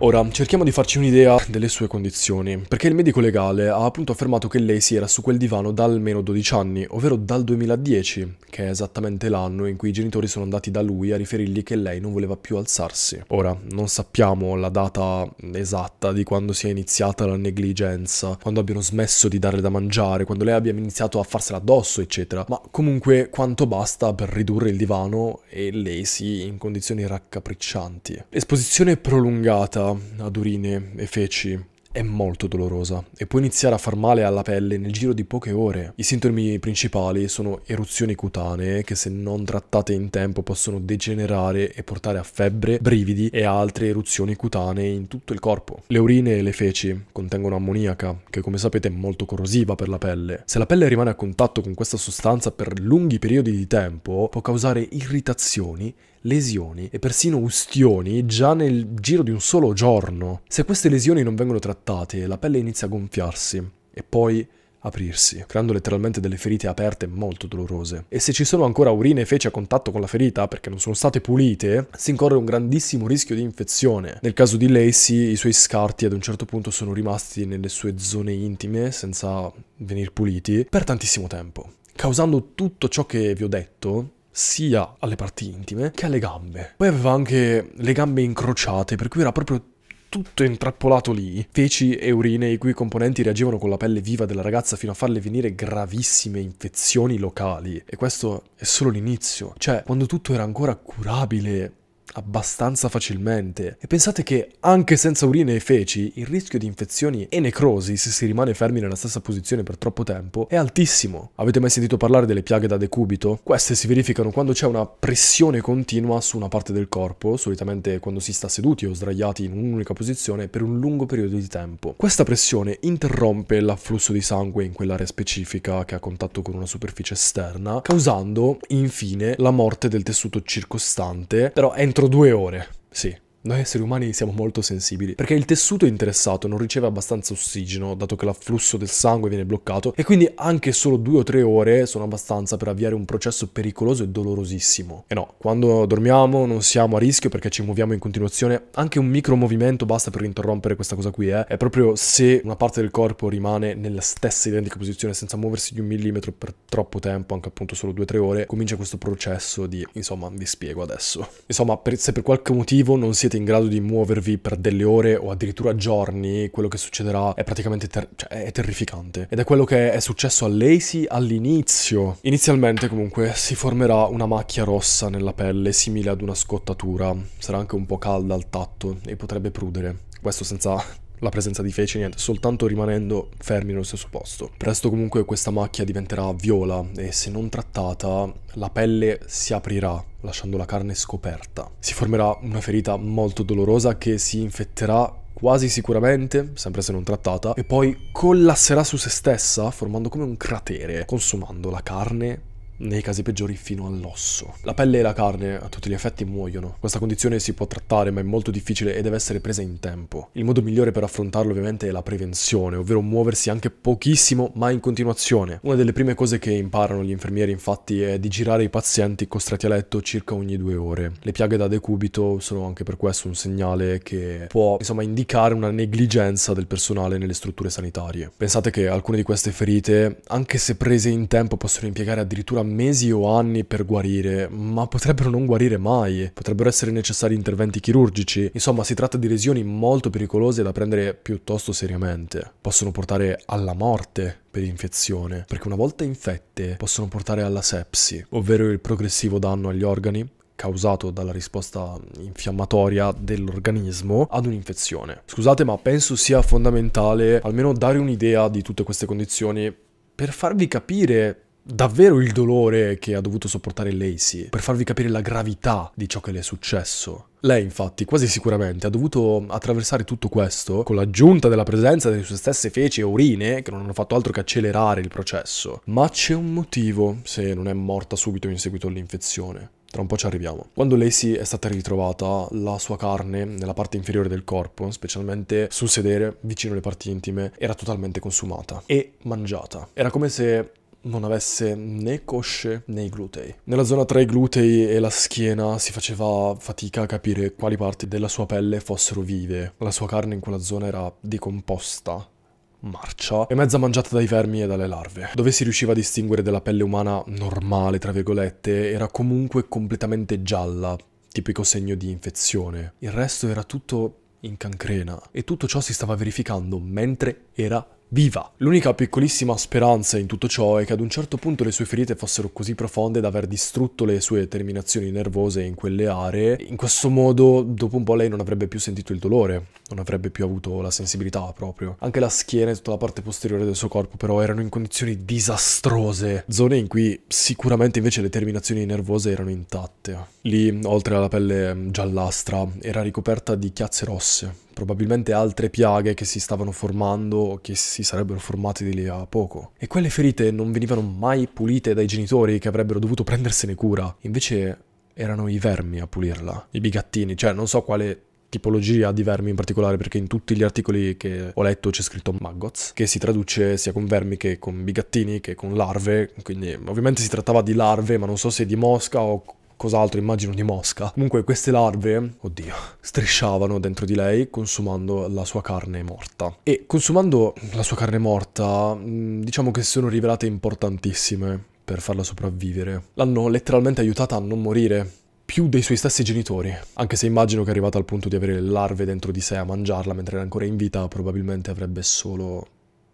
Ora, cerchiamo di farci un'idea delle sue condizioni, perché il medico legale ha appunto affermato che lei si era su quel divano da almeno 12 anni, ovvero dal 2010, che è esattamente l'anno in cui i genitori sono andati da lui a riferirgli che lei non voleva più alzarsi. Ora, non sappiamo la data esatta di quando sia iniziata la negligenza, quando abbiano smesso di darle da mangiare, quando lei abbia iniziato a farsela addosso, eccetera, ma comunque quanto basta per ridurre il divano e lei si in condizioni raccapriccianti. Esposizione prolungata ad urine e feci è molto dolorosa e può iniziare a far male alla pelle nel giro di poche ore. I sintomi principali sono eruzioni cutanee che se non trattate in tempo possono degenerare e portare a febbre, brividi e altre eruzioni cutanee in tutto il corpo. Le urine e le feci contengono ammoniaca che come sapete è molto corrosiva per la pelle. Se la pelle rimane a contatto con questa sostanza per lunghi periodi di tempo può causare irritazioni lesioni e persino ustioni già nel giro di un solo giorno. Se queste lesioni non vengono trattate, la pelle inizia a gonfiarsi e poi aprirsi, creando letteralmente delle ferite aperte molto dolorose. E se ci sono ancora urine e feci a contatto con la ferita perché non sono state pulite, si incorre un grandissimo rischio di infezione. Nel caso di Lacey, i suoi scarti ad un certo punto sono rimasti nelle sue zone intime senza venir puliti per tantissimo tempo. Causando tutto ciò che vi ho detto, sia alle parti intime che alle gambe. Poi aveva anche le gambe incrociate, per cui era proprio tutto intrappolato lì. Feci e urine i cui componenti reagivano con la pelle viva della ragazza fino a farle venire gravissime infezioni locali. E questo è solo l'inizio. Cioè, quando tutto era ancora curabile, abbastanza facilmente. E pensate che anche senza urine e feci il rischio di infezioni e necrosi se si rimane fermi nella stessa posizione per troppo tempo è altissimo. Avete mai sentito parlare delle piaghe da decubito? Queste si verificano quando c'è una pressione continua su una parte del corpo, solitamente quando si sta seduti o sdraiati in un'unica posizione per un lungo periodo di tempo. Questa pressione interrompe l'afflusso di sangue in quell'area specifica che ha contatto con una superficie esterna, causando infine la morte del tessuto circostante, però entro entro due ore, sì. Noi esseri umani siamo molto sensibili, perché il tessuto interessato non riceve abbastanza ossigeno, dato che l'afflusso del sangue viene bloccato, e quindi anche solo due o tre ore sono abbastanza per avviare un processo pericoloso e dolorosissimo. E no, quando dormiamo non siamo a rischio perché ci muoviamo in continuazione, anche un micro movimento basta per interrompere questa cosa qui, eh. È proprio se una parte del corpo rimane nella stessa identica posizione senza muoversi di un millimetro per troppo tempo, anche appunto solo due o tre ore, comincia questo processo di, insomma, vi spiego adesso. Insomma, per, se per qualche motivo non si è siete in grado di muovervi per delle ore o addirittura giorni, quello che succederà è praticamente ter- cioè, è terrificante. Ed è quello che è successo a Lacey all'inizio. Inizialmente comunque si formerà una macchia rossa nella pelle simile ad una scottatura, sarà anche un po' calda al tatto e potrebbe prudere. Questo senza la presenza di feci, niente, soltanto rimanendo fermi nello stesso posto. Presto comunque questa macchia diventerà viola e se non trattata la pelle si aprirà lasciando la carne scoperta. Si formerà una ferita molto dolorosa che si infetterà quasi sicuramente, sempre se non trattata, e poi collasserà su se stessa formando come un cratere, consumando la carne nei casi peggiori fino all'osso. La pelle e la carne a tutti gli effetti muoiono. Questa condizione si può trattare ma è molto difficile e deve essere presa in tempo. Il modo migliore per affrontarlo ovviamente è la prevenzione, ovvero muoversi anche pochissimo ma in continuazione. Una delle prime cose che imparano gli infermieri infatti è di girare i pazienti costretti a letto circa ogni due ore. Le piaghe da decubito sono anche per questo un segnale che può insomma indicare una negligenza del personale nelle strutture sanitarie. Pensate che alcune di queste ferite, anche se prese in tempo, possono impiegare addirittura mesi o anni per guarire, ma potrebbero non guarire mai, potrebbero essere necessari interventi chirurgici, insomma si tratta di lesioni molto pericolose da prendere piuttosto seriamente. Possono portare alla morte per infezione, perché una volta infette possono portare alla sepsi, ovvero il progressivo danno agli organi causato dalla risposta infiammatoria dell'organismo ad un'infezione. Scusate, ma penso sia fondamentale almeno dare un'idea di tutte queste condizioni per farvi capire davvero il dolore che ha dovuto sopportare Lacey per farvi capire la gravità di ciò che le è successo. Lei infatti quasi sicuramente ha dovuto attraversare tutto questo con l'aggiunta della presenza delle sue stesse feci e urine che non hanno fatto altro che accelerare il processo. Ma c'è un motivo se non è morta subito in seguito all'infezione. Tra un po' ci arriviamo. Quando Lacey è stata ritrovata, la sua carne nella parte inferiore del corpo, specialmente sul sedere, vicino alle parti intime, era totalmente consumata e mangiata. Era come se non avesse né cosce né i glutei. Nella zona tra i glutei e la schiena si faceva fatica a capire quali parti della sua pelle fossero vive. La sua carne in quella zona era decomposta, marcia e mezza mangiata dai vermi e dalle larve. Dove si riusciva a distinguere della pelle umana normale, tra virgolette, era comunque completamente gialla, tipico segno di infezione. Il resto era tutto in cancrena e tutto ciò si stava verificando mentre era Viva! L'unica piccolissima speranza in tutto ciò è che ad un certo punto le sue ferite fossero così profonde da aver distrutto le sue terminazioni nervose in quelle aree. In questo modo, dopo un po' lei non avrebbe più sentito il dolore, non avrebbe più avuto la sensibilità proprio. Anche la schiena e tutta la parte posteriore del suo corpo però erano in condizioni disastrose, zone in cui sicuramente invece le terminazioni nervose erano intatte. Lì, oltre alla pelle giallastra, era ricoperta di chiazze rosse, probabilmente altre piaghe che si stavano formando o che si sarebbero formate di lì a poco. E quelle ferite non venivano mai pulite dai genitori che avrebbero dovuto prendersene cura, invece erano i vermi a pulirla, i bigattini, cioè non so quale tipologia di vermi in particolare perché in tutti gli articoli che ho letto c'è scritto maggots che si traduce sia con vermi che con bigattini che con larve quindi ovviamente si trattava di larve ma non so se di mosca o cos'altro, immagino di mosca. Comunque queste larve, oddio, strisciavano dentro di lei consumando la sua carne morta. E consumando la sua carne morta, mm, diciamo che si sono rivelate importantissime per farla sopravvivere. L'hanno letteralmente aiutata a non morire, più dei suoi stessi genitori. Anche se immagino che è arrivata al punto di avere le larve dentro di sé a mangiarla mentre era ancora in vita, probabilmente avrebbe solo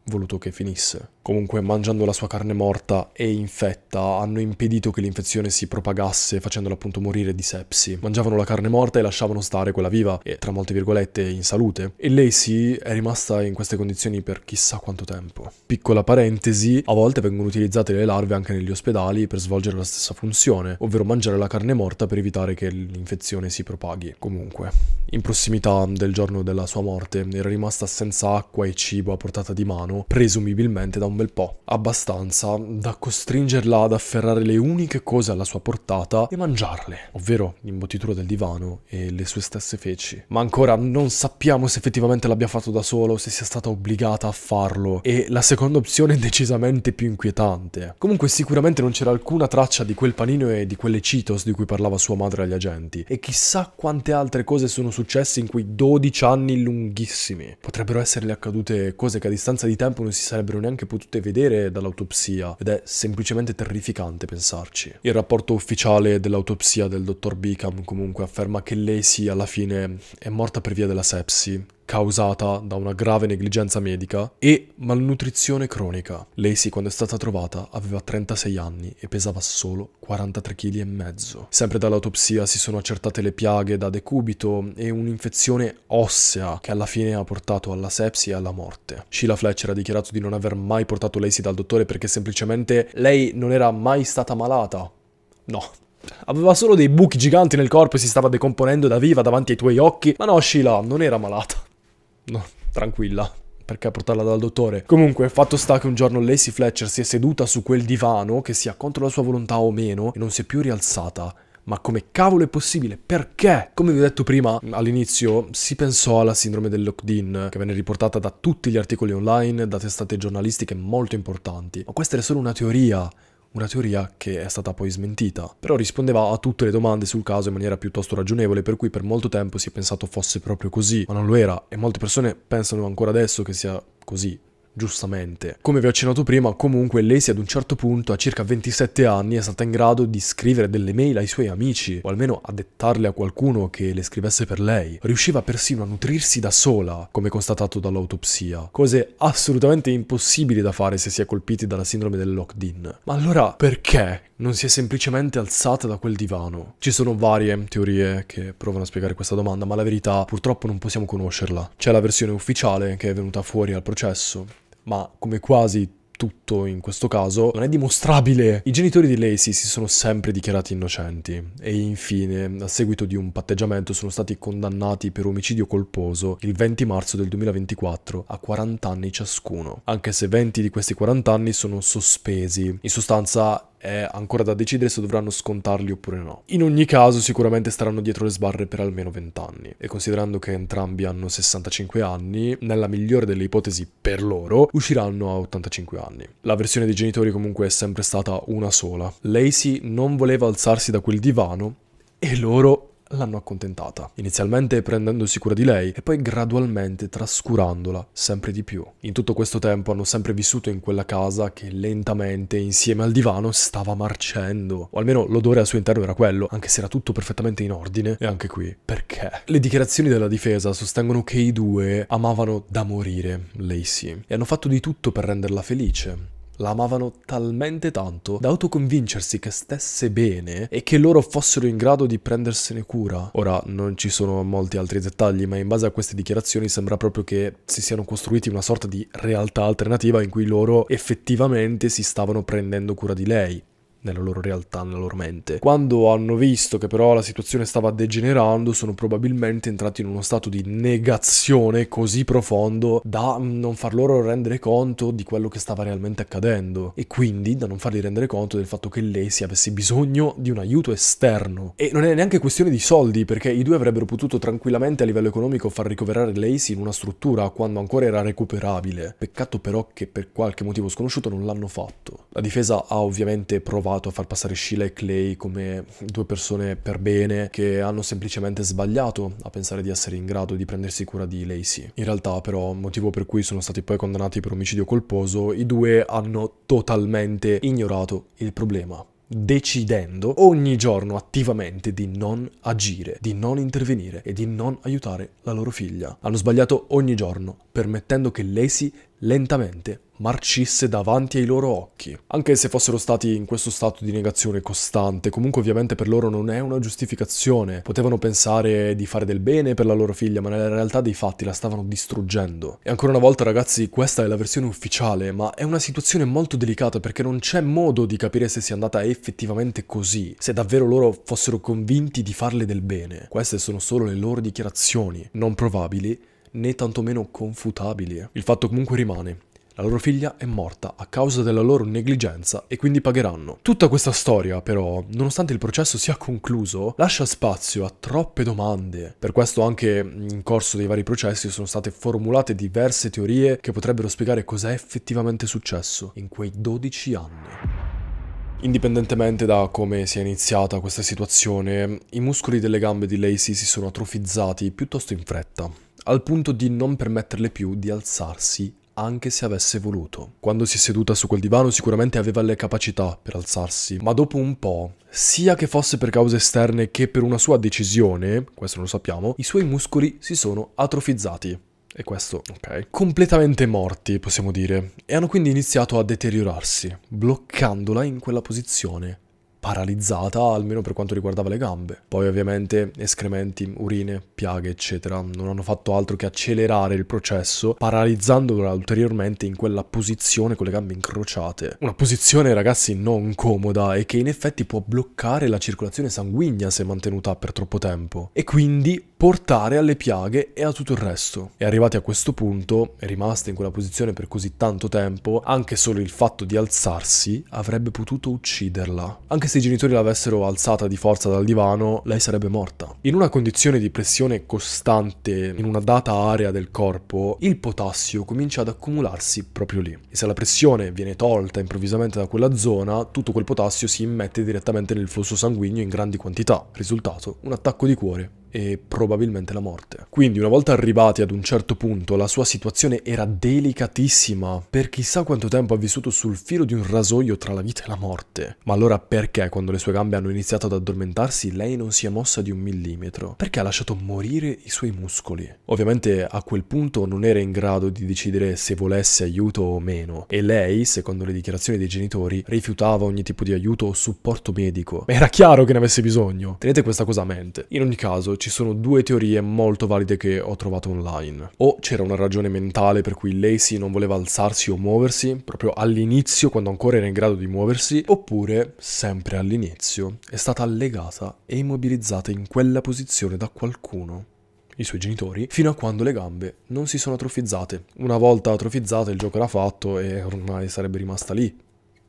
voluto che finisse comunque mangiando la sua carne morta e infetta, hanno impedito che l'infezione si propagasse facendola appunto morire di sepsi. Mangiavano la carne morta e lasciavano stare quella viva, e tra molte virgolette in salute. E lei sì, è rimasta in queste condizioni per chissà quanto tempo. Piccola parentesi, a volte vengono utilizzate le larve anche negli ospedali per svolgere la stessa funzione, ovvero mangiare la carne morta per evitare che l'infezione si propaghi. Comunque, in prossimità del giorno della sua morte era rimasta senza acqua e cibo a portata di mano, presumibilmente da un un bel po', abbastanza da costringerla ad afferrare le uniche cose alla sua portata e mangiarle, ovvero l'imbottitura del divano e le sue stesse feci. Ma ancora non sappiamo se effettivamente l'abbia fatto da solo, se sia stata obbligata a farlo e la seconda opzione è decisamente più inquietante. Comunque sicuramente non c'era alcuna traccia di quel panino e di quelle Cheetos di cui parlava sua madre agli agenti e chissà quante altre cose sono successe in quei 12 anni lunghissimi. Potrebbero esserle accadute cose che a distanza di tempo non si sarebbero neanche potute potute vedere dall'autopsia ed è semplicemente terrificante pensarci. Il rapporto ufficiale dell'autopsia del dottor Beacom comunque afferma che Lacey alla fine è morta per via della sepsi, causata da una grave negligenza medica e malnutrizione cronica. Lacey quando è stata trovata aveva 36 anni e pesava solo 43 kg e mezzo. Sempre dall'autopsia si sono accertate le piaghe da decubito e un'infezione ossea che alla fine ha portato alla sepsi e alla morte. Sheila Fletcher ha dichiarato di non aver mai portato Lacey dal dottore perché semplicemente lei non era mai stata malata. No, Aveva solo dei buchi giganti nel corpo e si stava decomponendo da viva davanti ai tuoi occhi. Ma no, Sheila, non era malata no, tranquilla, perché portarla dal dottore. Comunque, fatto sta che un giorno Lacey Fletcher si è seduta su quel divano, che sia contro la sua volontà o meno, e non si è più rialzata. Ma come cavolo è possibile? Perché? Come vi ho detto prima, all'inizio si pensò alla sindrome del locked-in, che venne riportata da tutti gli articoli online, da testate giornalistiche molto importanti. Ma questa era solo una teoria una teoria che è stata poi smentita, però rispondeva a tutte le domande sul caso in maniera piuttosto ragionevole, per cui per molto tempo si è pensato fosse proprio così, ma non lo era e molte persone pensano ancora adesso che sia così giustamente. Come vi ho accennato prima, comunque Lacey ad un certo punto, a circa 27 anni, è stata in grado di scrivere delle mail ai suoi amici, o almeno addettarle a qualcuno che le scrivesse per lei. Riusciva persino a nutrirsi da sola, come constatato dall'autopsia, cose assolutamente impossibili da fare se si è colpiti dalla sindrome del locked-in. Ma allora perché non si è semplicemente alzata da quel divano? Ci sono varie teorie che provano a spiegare questa domanda, ma la verità purtroppo non possiamo conoscerla. C'è la versione ufficiale che è venuta fuori al processo, ma come quasi tutto in questo caso non è dimostrabile. I genitori di Lacey si sono sempre dichiarati innocenti e infine, a seguito di un patteggiamento, sono stati condannati per omicidio colposo il 20 marzo del 2024 a 40 anni ciascuno, anche se 20 di questi 40 anni sono sospesi. In sostanza è ancora da decidere se dovranno scontarli oppure no. In ogni caso sicuramente staranno dietro le sbarre per almeno 20 anni e considerando che entrambi hanno 65 anni, nella migliore delle ipotesi per loro, usciranno a 85 anni. La versione dei genitori comunque è sempre stata una sola. Lacey non voleva alzarsi da quel divano e loro l'hanno accontentata, inizialmente prendendosi cura di lei e poi gradualmente trascurandola sempre di più. In tutto questo tempo hanno sempre vissuto in quella casa che lentamente, insieme al divano, stava marcendo, o almeno l'odore al suo interno era quello, anche se era tutto perfettamente in ordine, e anche qui, perché? Le dichiarazioni della difesa sostengono che i due amavano da morire, lei sì, e hanno fatto di tutto per renderla felice, la amavano talmente tanto da autoconvincersi che stesse bene e che loro fossero in grado di prendersene cura. Ora non ci sono molti altri dettagli, ma in base a queste dichiarazioni sembra proprio che si siano costruiti una sorta di realtà alternativa in cui loro effettivamente si stavano prendendo cura di lei nella loro realtà, nella loro mente. Quando hanno visto che però la situazione stava degenerando, sono probabilmente entrati in uno stato di negazione così profondo da non far loro rendere conto di quello che stava realmente accadendo e quindi da non farli rendere conto del fatto che lei si avesse bisogno di un aiuto esterno. E non è neanche questione di soldi, perché i due avrebbero potuto tranquillamente a livello economico far ricoverare Lacey in una struttura quando ancora era recuperabile. Peccato però che per qualche motivo sconosciuto non l'hanno fatto. La difesa ha ovviamente provato provato a far passare Sheila e Clay come due persone per bene che hanno semplicemente sbagliato a pensare di essere in grado di prendersi cura di Lacey. In realtà però, motivo per cui sono stati poi condannati per omicidio colposo, i due hanno totalmente ignorato il problema decidendo ogni giorno attivamente di non agire, di non intervenire e di non aiutare la loro figlia. Hanno sbagliato ogni giorno, permettendo che Lacey lentamente marcisse davanti ai loro occhi. Anche se fossero stati in questo stato di negazione costante, comunque ovviamente per loro non è una giustificazione. Potevano pensare di fare del bene per la loro figlia, ma nella realtà dei fatti la stavano distruggendo. E ancora una volta ragazzi, questa è la versione ufficiale, ma è una situazione molto delicata perché non c'è modo di capire se sia andata effettivamente così, se davvero loro fossero convinti di farle del bene. Queste sono solo le loro dichiarazioni, non probabili né tantomeno confutabili. Il fatto comunque rimane la loro figlia è morta a causa della loro negligenza e quindi pagheranno. Tutta questa storia, però, nonostante il processo sia concluso, lascia spazio a troppe domande. Per questo anche mm, in corso dei vari processi sono state formulate diverse teorie che potrebbero spiegare cos'è effettivamente successo in quei 12 anni. Indipendentemente da come sia iniziata questa situazione, i muscoli delle gambe di Lacey si sono atrofizzati piuttosto in fretta, al punto di non permetterle più di alzarsi anche se avesse voluto. Quando si è seduta su quel divano sicuramente aveva le capacità per alzarsi, ma dopo un po', sia che fosse per cause esterne che per una sua decisione, questo non lo sappiamo, i suoi muscoli si sono atrofizzati. E questo, ok. Completamente morti, possiamo dire, e hanno quindi iniziato a deteriorarsi, bloccandola in quella posizione paralizzata almeno per quanto riguardava le gambe. Poi ovviamente escrementi, urine, piaghe eccetera non hanno fatto altro che accelerare il processo paralizzandola ulteriormente in quella posizione con le gambe incrociate. Una posizione ragazzi non comoda e che in effetti può bloccare la circolazione sanguigna se mantenuta per troppo tempo e quindi portare alle piaghe e a tutto il resto. E arrivati a questo punto, rimaste in quella posizione per così tanto tempo, anche solo il fatto di alzarsi avrebbe potuto ucciderla. Anche se i genitori l'avessero alzata di forza dal divano, lei sarebbe morta. In una condizione di pressione costante in una data area del corpo, il potassio comincia ad accumularsi proprio lì. E se la pressione viene tolta improvvisamente da quella zona, tutto quel potassio si immette direttamente nel flusso sanguigno in grandi quantità. Risultato, un attacco di cuore e probabilmente la morte. Quindi una volta arrivati ad un certo punto la sua situazione era delicatissima, per chissà quanto tempo ha vissuto sul filo di un rasoio tra la vita e la morte. Ma allora perché quando le sue gambe hanno iniziato ad addormentarsi lei non si è mossa di un millimetro? Perché ha lasciato morire i suoi muscoli? Ovviamente a quel punto non era in grado di decidere se volesse aiuto o meno e lei, secondo le dichiarazioni dei genitori, rifiutava ogni tipo di aiuto o supporto medico. Ma era chiaro che ne avesse bisogno. Tenete questa cosa a mente. In ogni caso ci sono due teorie molto valide che ho trovato online. O c'era una ragione mentale per cui Lacey non voleva alzarsi o muoversi, proprio all'inizio quando ancora era in grado di muoversi, oppure, sempre all'inizio, è stata legata e immobilizzata in quella posizione da qualcuno i suoi genitori, fino a quando le gambe non si sono atrofizzate. Una volta atrofizzate il gioco era fatto e ormai sarebbe rimasta lì,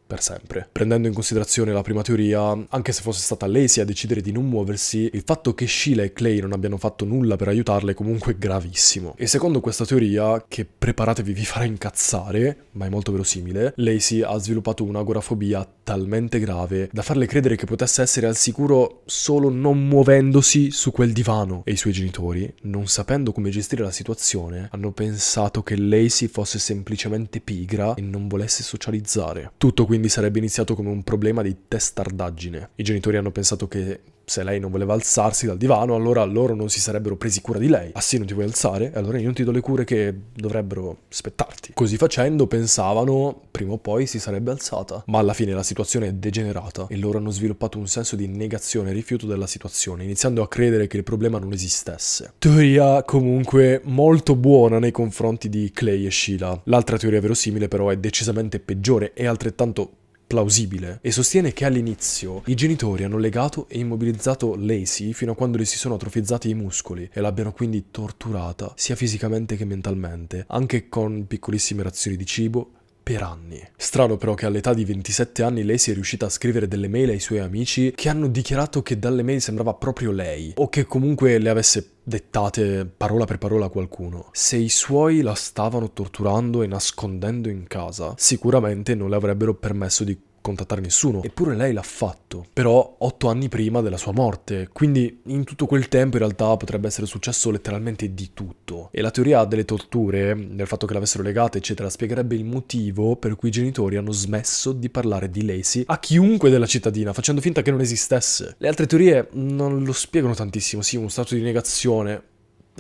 per sempre. Prendendo in considerazione la prima teoria, anche se fosse stata Lacey a decidere di non muoversi, il fatto che Sheila e Clay non abbiano fatto nulla per aiutarla è comunque gravissimo. E secondo questa teoria, che preparatevi vi farà incazzare, ma è molto verosimile, Lacey ha sviluppato un'agorafobia talmente grave da farle credere che potesse essere al sicuro solo non muovendosi su quel divano. E i suoi genitori, non sapendo come gestire la situazione, hanno pensato che Lacey fosse semplicemente pigra e non volesse socializzare. Tutto quindi quindi sarebbe iniziato come un problema di testardaggine. I genitori hanno pensato che se lei non voleva alzarsi dal divano, allora loro non si sarebbero presi cura di lei. Ah sì, non ti vuoi alzare? E Allora io non ti do le cure che dovrebbero spettarti. Così facendo pensavano prima o poi si sarebbe alzata, ma alla fine la situazione è degenerata e loro hanno sviluppato un senso di negazione e rifiuto della situazione, iniziando a credere che il problema non esistesse. Teoria comunque molto buona nei confronti di Clay e Sheila. L'altra teoria verosimile però è decisamente peggiore e altrettanto plausibile e sostiene che all'inizio i genitori hanno legato e immobilizzato Lacey fino a quando le si sono atrofizzati i muscoli e l'abbiano quindi torturata sia fisicamente che mentalmente, anche con piccolissime razioni di cibo, per anni. Strano però che all'età di 27 anni lei sia riuscita a scrivere delle mail ai suoi amici che hanno dichiarato che dalle mail sembrava proprio lei o che comunque le avesse dettate parola per parola a qualcuno. Se i suoi la stavano torturando e nascondendo in casa, sicuramente non le avrebbero permesso di contattare nessuno. Eppure lei l'ha fatto, però otto anni prima della sua morte. Quindi in tutto quel tempo in realtà potrebbe essere successo letteralmente di tutto. E la teoria delle torture, del fatto che l'avessero legata, eccetera, spiegherebbe il motivo per cui i genitori hanno smesso di parlare di Lacey a chiunque della cittadina, facendo finta che non esistesse. Le altre teorie non lo spiegano tantissimo, sì, uno stato di negazione,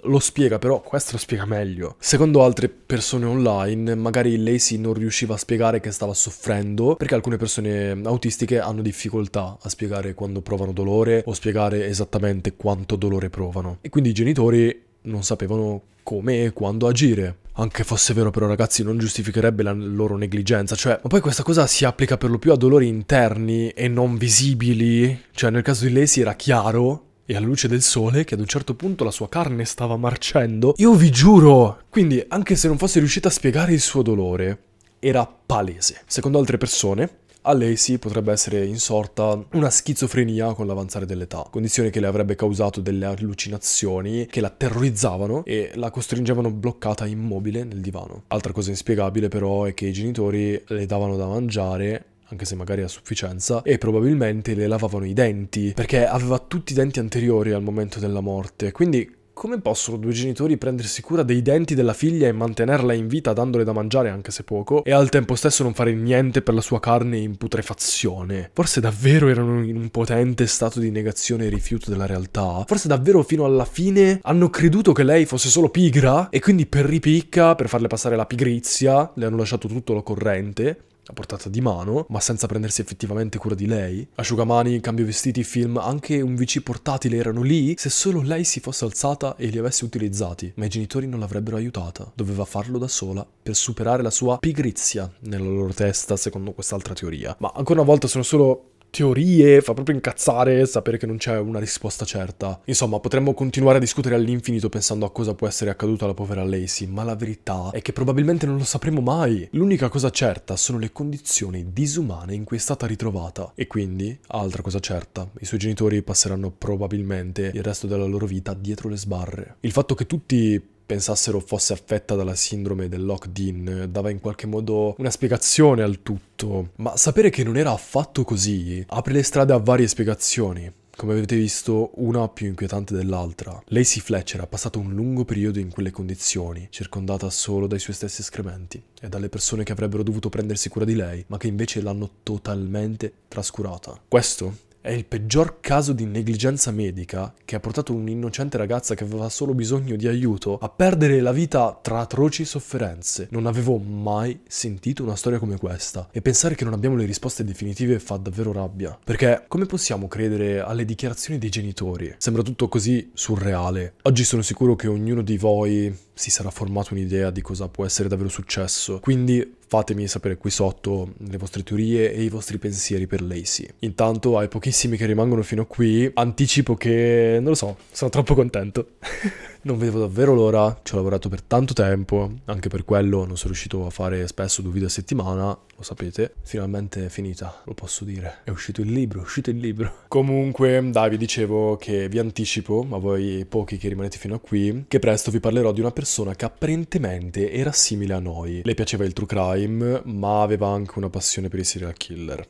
lo spiega, però questo lo spiega meglio. Secondo altre persone online, magari Lacey non riusciva a spiegare che stava soffrendo, perché alcune persone autistiche hanno difficoltà a spiegare quando provano dolore o spiegare esattamente quanto dolore provano. E quindi i genitori non sapevano come e quando agire. Anche fosse vero però ragazzi non giustificherebbe la loro negligenza, cioè, ma poi questa cosa si applica per lo più a dolori interni e non visibili, cioè nel caso di Lacey era chiaro e alla luce del sole che ad un certo punto la sua carne stava marcendo, io vi giuro! Quindi, anche se non fosse riuscita a spiegare il suo dolore, era palese. Secondo altre persone, a Lacey potrebbe essere insorta una schizofrenia con l'avanzare dell'età, condizione che le avrebbe causato delle allucinazioni che la terrorizzavano e la costringevano bloccata immobile nel divano. Altra cosa inspiegabile però è che i genitori le davano da mangiare anche se magari a sufficienza, e probabilmente le lavavano i denti, perché aveva tutti i denti anteriori al momento della morte, quindi come possono due genitori prendersi cura dei denti della figlia e mantenerla in vita dandole da mangiare anche se poco, e al tempo stesso non fare niente per la sua carne in putrefazione? Forse davvero erano in un potente stato di negazione e rifiuto della realtà? Forse davvero fino alla fine hanno creduto che lei fosse solo pigra? E quindi per ripicca, per farle passare la pigrizia, le hanno lasciato tutto lo corrente? a portata di mano, ma senza prendersi effettivamente cura di lei. Asciugamani, cambio vestiti, film, anche un VC portatile erano lì se solo lei si fosse alzata e li avesse utilizzati, ma i genitori non l'avrebbero aiutata. Doveva farlo da sola per superare la sua pigrizia nella loro testa, secondo quest'altra teoria. Ma ancora una volta sono solo teorie, fa proprio incazzare sapere che non c'è una risposta certa. Insomma, potremmo continuare a discutere all'infinito pensando a cosa può essere accaduto alla povera Lacey, ma la verità è che probabilmente non lo sapremo mai. L'unica cosa certa sono le condizioni disumane in cui è stata ritrovata. E quindi, altra cosa certa, i suoi genitori passeranno probabilmente il resto della loro vita dietro le sbarre. Il fatto che tutti pensassero fosse affetta dalla sindrome del lock-in, dava in qualche modo una spiegazione al tutto, ma sapere che non era affatto così apre le strade a varie spiegazioni. Come avete visto, una più inquietante dell'altra. Lacey Fletcher ha passato un lungo periodo in quelle condizioni, circondata solo dai suoi stessi escrementi e dalle persone che avrebbero dovuto prendersi cura di lei, ma che invece l'hanno totalmente trascurata. Questo è il peggior caso di negligenza medica che ha portato un'innocente ragazza che aveva solo bisogno di aiuto a perdere la vita tra atroci sofferenze. Non avevo mai sentito una storia come questa e pensare che non abbiamo le risposte definitive fa davvero rabbia. Perché come possiamo credere alle dichiarazioni dei genitori? Sembra tutto così surreale. Oggi sono sicuro che ognuno di voi si sarà formato un'idea di cosa può essere davvero successo, quindi Fatemi sapere qui sotto le vostre teorie e i vostri pensieri per Lacey. Intanto ai pochissimi che rimangono fino a qui anticipo che, non lo so, sono troppo contento. Non vedevo davvero l'ora, ci ho lavorato per tanto tempo, anche per quello non sono riuscito a fare spesso due video a settimana, lo sapete. Finalmente è finita, lo posso dire. È uscito il libro, è uscito il libro. Comunque, dai, vi dicevo che vi anticipo, a voi pochi che rimanete fino a qui, che presto vi parlerò di una persona che apparentemente era simile a noi. Le piaceva il true crime, ma aveva anche una passione per i serial killer.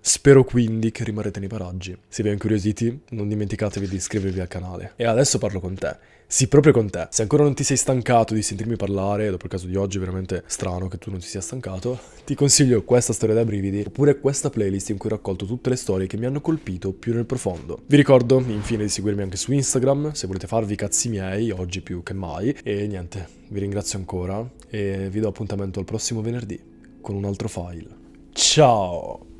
Spero quindi che rimarrete nei paraggi. Se vi è incuriositi, non dimenticatevi di iscrivervi al canale. E adesso parlo con te. Sì, proprio con te. Se ancora non ti sei stancato di sentirmi parlare, dopo il caso di oggi è veramente strano che tu non ti sia stancato, ti consiglio questa storia da brividi oppure questa playlist in cui ho raccolto tutte le storie che mi hanno colpito più nel profondo. Vi ricordo infine di seguirmi anche su Instagram se volete farvi cazzi miei, oggi più che mai. E niente, vi ringrazio ancora e vi do appuntamento al prossimo venerdì con un altro file. Ciao!